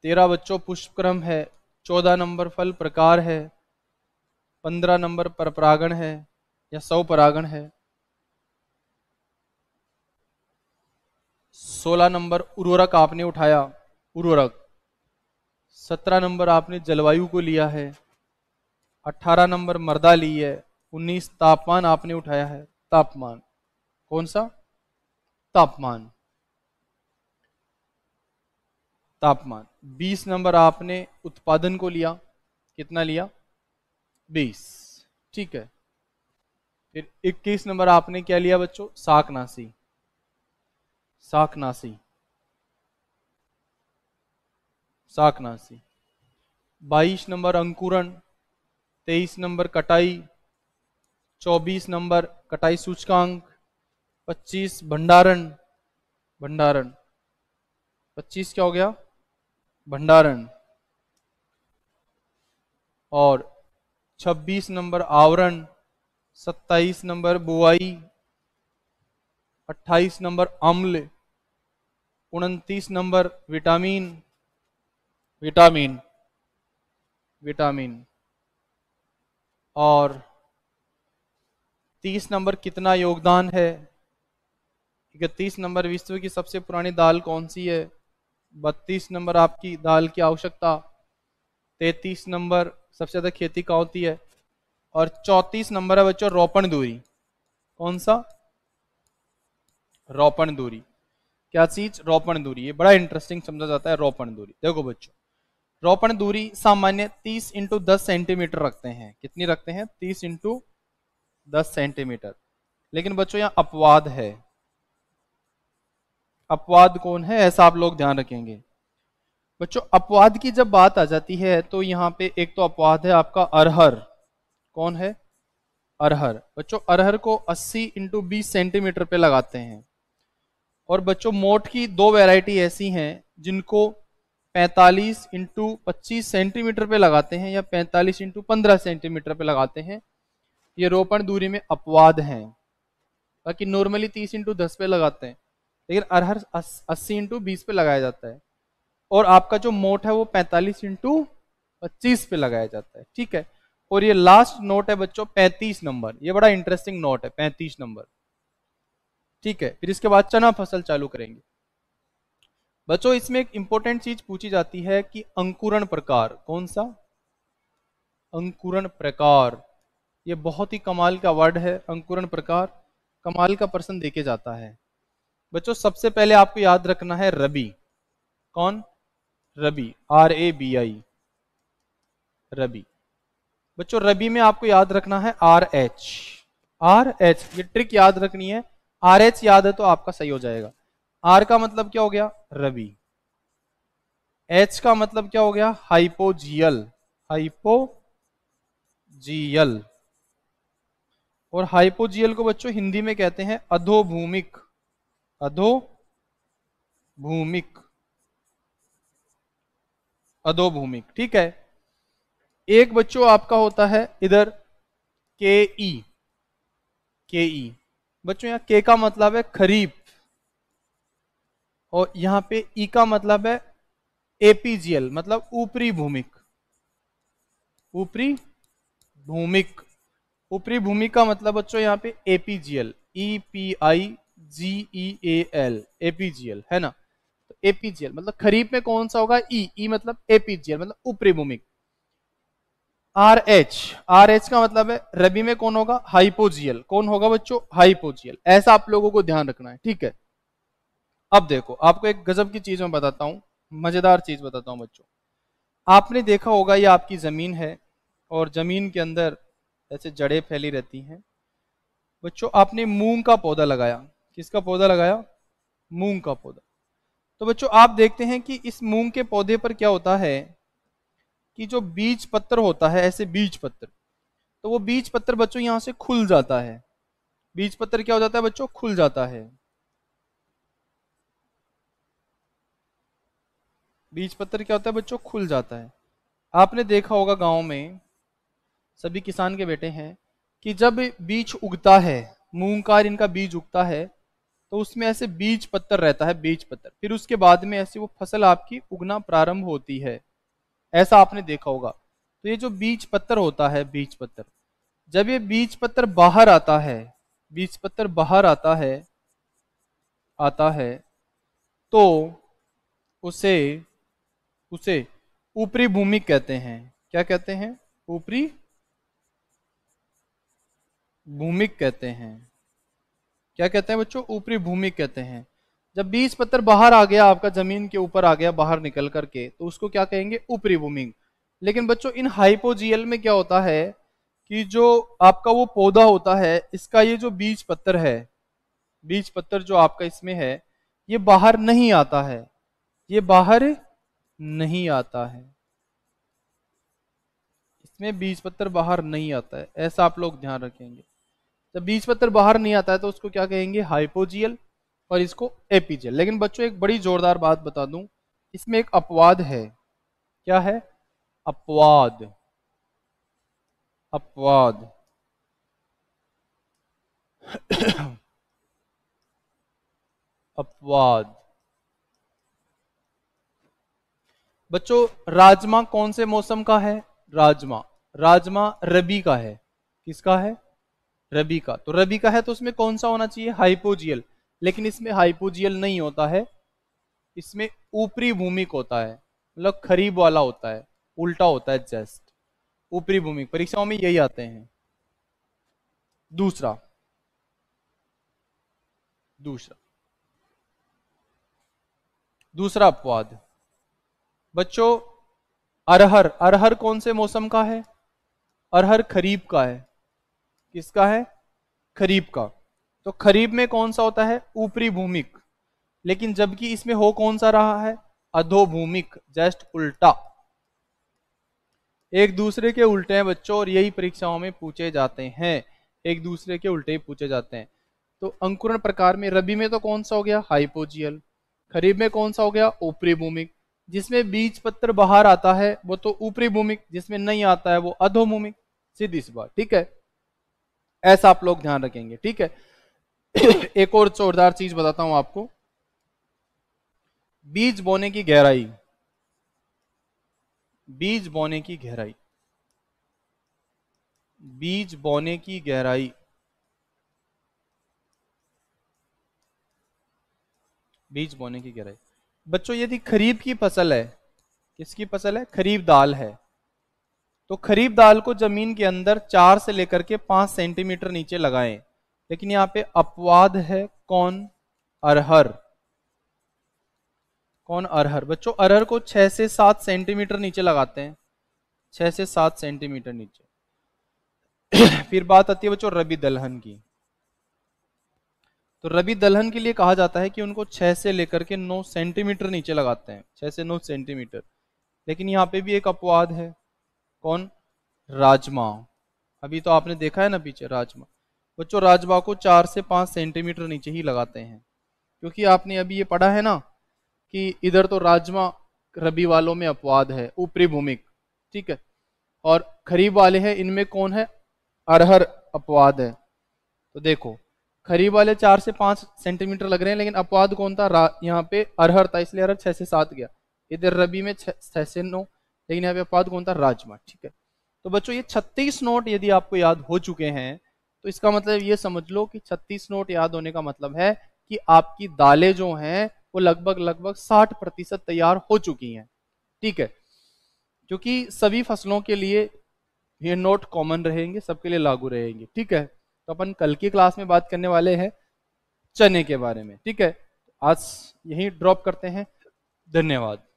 तेरह बच्चों पुष्पक्रम है चौदह नंबर फल प्रकार है पंद्रह नंबर पर परागण है या सौ परागण है सोलह नंबर उर्वरक आपने उठाया उर्वरक सत्रह नंबर आपने जलवायु को लिया है अठारह नंबर मर्दा ली है उन्नीस तापमान आपने उठाया है तापमान कौन सा तापमान तापमान 20 नंबर आपने उत्पादन को लिया कितना लिया 20 ठीक है फिर 21 नंबर आपने क्या लिया बच्चों साकनासी साकनासी साकनासी 22 नंबर अंकुरण 23 नंबर कटाई 24 नंबर कटाई सूचकांक 25 भंडारण भंडारण 25 क्या हो गया भंडारण और 26 नंबर आवरण 27 नंबर बुआई 28 नंबर अम्ल 29 नंबर विटामिन विटामिन विटामिन और 30 नंबर कितना योगदान है इकतीस नंबर विश्व की सबसे पुरानी दाल कौन सी है बत्तीस नंबर आपकी दाल की आवश्यकता तैतीस नंबर सबसे ज़्यादा खेती कहाँ होती है और चौंतीस नंबर है बच्चों रोपण दूरी कौन सा रोपण दूरी क्या चीज रोपण दूरी ये बड़ा इंटरेस्टिंग समझा जाता है रोपण दूरी देखो बच्चों रोपण दूरी सामान्य 30 इंटू दस सेंटीमीटर रखते हैं कितनी रखते हैं 30 इंटू दस सेंटीमीटर लेकिन बच्चों यहाँ अपवाद है अपवाद कौन है ऐसा आप लोग ध्यान रखेंगे बच्चों अपवाद की जब बात आ जाती है तो यहाँ पे एक तो अपवाद है आपका अरहर कौन है अरहर बच्चों अरहर को 80 इंटू बीस सेंटीमीटर पे लगाते हैं और बच्चों मोट की दो वैरायटी ऐसी हैं जिनको 45 इंटू पच्चीस सेंटीमीटर पे लगाते हैं या 45 इंटू पंद्रह सेंटीमीटर पे लगाते हैं ये रोपण दूरी में अपवाद हैं बाकी नॉर्मली 30 इंटू दस पे लगाते हैं लेकिन अरहर अस्सी इंटू बीस पे लगाया जाता है और आपका जो मोट है वो पैंतालीस इंटू पच्चीस पे लगाया जाता है ठीक है और ये लास्ट नोट है बच्चों पैंतीस नंबर ये बड़ा इंटरेस्टिंग नोट है पैंतीस नंबर ठीक है फिर इसके बाद चना फसल चालू करेंगे बच्चों इसमें एक इंपॉर्टेंट चीज पूछी जाती है कि अंकुरण प्रकार कौन सा अंकुरण प्रकार ये बहुत ही कमाल का वर्ड है अंकुरण प्रकार कमाल का पर्सन देखे जाता है बच्चों सबसे पहले आपको याद रखना है रबी कौन रबी आर ए बी आई रबी बच्चों रबी में आपको याद रखना है आर एच आर एच ये ट्रिक याद रखनी है आर एच याद है तो आपका सही हो जाएगा आर का मतलब क्या हो गया रबी एच का मतलब क्या हो गया हाइपोजियल हाइपोजियल और हाइपोजियल को बच्चों हिंदी में कहते हैं अधोभूमिक अधो भूमिक अधो भूमिक ठीक है एक बच्चों आपका होता है इधर के ई के ई बच्चों यहां के का मतलब है खरीफ और यहां पे ई का मतलब है एपीजीएल मतलब ऊपरी भूमिक ऊपरी भूमिक ऊपरी भूमिक का मतलब बच्चों यहां पे एपीजीएल E P I ji E A L एपीजीएल है ना तो एपीजीएल मतलब खरीफ में कौन सा होगा ई e, ई e मतलब एपीजीएल मतलब ऊपरी भूमि आर एच आर एच का मतलब है रबी में कौन होगा हाइपोजियल कौन होगा बच्चों हाइपोजियल ऐसा आप लोगों को ध्यान रखना है ठीक है अब देखो आपको एक गजब की चीज मैं बताता हूँ मजेदार चीज बताता हूँ बच्चों आपने देखा होगा ये आपकी जमीन है और जमीन के अंदर ऐसे जड़ें फैली रहती हैं बच्चों आपने मूंग का पौधा लगाया किसका पौधा लगाया मूंग का पौधा तो बच्चों आप देखते हैं कि इस मूंग के पौधे पर क्या होता है कि जो बीज पत्र होता है ऐसे बीज पत्र तो वो बीज पत्र बच्चों यहाँ से खुल जाता है बीज पत्र क्या हो जाता है बच्चों खुल जाता है बीज पत्र क्या होता है बच्चों खुल जाता है आपने देखा होगा गांव में सभी किसान के बेटे हैं कि जब बीज उगता है मूंग का इनका बीज उगता है तो उसमें ऐसे बीज पत्थर रहता है बीज पत्थर फिर उसके बाद में ऐसे वो फसल आपकी उगना प्रारंभ होती है ऐसा आपने देखा होगा तो ये जो बीज पत्थर होता है बीज पत्थर जब ये बीज पत्थर बाहर आता है बीज पत्थर बाहर आता है आता है तो उसे उसे ऊपरी भूमि कहते हैं क्या कहते हैं ऊपरी भूमिक कहते हैं क्या कहते हैं बच्चों ऊपरी भूमि कहते हैं जब बीज पत्थर बाहर आ गया आपका जमीन के ऊपर आ गया बाहर निकल करके तो उसको क्या कहेंगे ऊपरी भूमि लेकिन बच्चों इन हाइपोजीएल में क्या होता है कि जो आपका वो पौधा होता है इसका ये जो बीज पत्थर है बीज पत्थर जो आपका इसमें है ये बाहर नहीं आता है ये बाहर नहीं आता है इसमें बीज पत्थर बाहर नहीं आता है ऐसा आप लोग ध्यान रखेंगे जब बीज पत्र बाहर नहीं आता है तो उसको क्या कहेंगे हाइपोजियल और इसको एपीजियल लेकिन बच्चों एक बड़ी जोरदार बात बता दूं इसमें एक अपवाद है क्या है अपवाद अपवाद अपवाद बच्चों राजमा कौन से मौसम का है राजमा राजमा रबी का है किसका है रबी का तो रबी का है तो उसमें कौन सा होना चाहिए हाइपोजियल लेकिन इसमें हाइपोजियल नहीं होता है इसमें ऊपरी भूमिक होता है मतलब खरीब वाला होता है उल्टा होता है जस्ट ऊपरी भूमिक परीक्षाओं में यही आते हैं दूसरा दूसरा दूसरा अपवाद बच्चों अरहर अरहर कौन से मौसम का है अरहर खरीब का है किसका है खरीफ का तो खरीफ में कौन सा होता है ऊपरी भूमिक लेकिन जबकि इसमें हो कौन सा रहा है अधोभूमिक जस्ट उल्टा एक दूसरे के उल्टे हैं बच्चों और यही परीक्षाओं में पूछे जाते हैं एक दूसरे के उल्टे ही पूछे जाते हैं तो अंकुरण प्रकार में रबी में तो कौन सा हो गया हाइपोजियल खरीब में कौन सा हो गया ऊपरी भूमिक जिसमें बीज पत्र बाहर आता है वो तो ऊपरी भूमिक जिसमें नहीं आता है वो अधोभूमिक सीधी सी बात ठीक है ऐसा आप लोग ध्यान रखेंगे ठीक है एक और जोरदार चीज बताता हूं आपको बीज बोने की गहराई बीज बोने की गहराई बीज बोने की गहराई बीज बोने की गहराई बच्चों यदि खरीफ की फसल है किसकी फसल है खरीफ दाल है तो खरीफ दाल को जमीन के अंदर चार से लेकर के पांच सेंटीमीटर नीचे लगाएं लेकिन यहाँ पे अपवाद है कौन अरहर कौन अरहर बच्चों अरहर को छह से सात सेंटीमीटर नीचे लगाते हैं छह से सात सेंटीमीटर नीचे फिर बात आती है बच्चों रबी दलहन की तो रबी दलहन के लिए कहा जाता है कि उनको छह से लेकर के नौ सेंटीमीटर नीचे लगाते हैं छह से नौ सेंटीमीटर लेकिन यहाँ पे भी एक अपवाद है कौन राजमा अभी तो आपने देखा है ना पीछे राजमा बच्चों राजमा को चार से पाँच सेंटीमीटर नीचे ही लगाते हैं क्योंकि आपने अभी ये पढ़ा है ना कि इधर तो राजमा रबी वालों में अपवाद है ऊपरी भूमिक ठीक है और खरीब वाले हैं इनमें कौन है अरहर अपवाद है तो देखो खरीब वाले चार से पाँच सेंटीमीटर लग रहे हैं लेकिन अपवाद कौन था यहाँ पे अरहर था इसलिए अरहर छः से सात गया इधर रबी में छः से नौ लेकिन यहाँ पे अपवाद कौन था राजमा ठीक है तो बच्चों ये 36 नोट यदि आपको याद हो चुके हैं तो इसका मतलब ये समझ लो कि 36 नोट याद होने का मतलब है कि आपकी दालें जो हैं वो लगभग लगभग 60 प्रतिशत तैयार हो चुकी हैं ठीक है क्योंकि सभी फसलों के लिए ये नोट कॉमन रहेंगे सबके लिए लागू रहेंगे ठीक है तो अपन कल की क्लास में बात करने वाले हैं चने के बारे में ठीक है आज यही ड्रॉप करते हैं धन्यवाद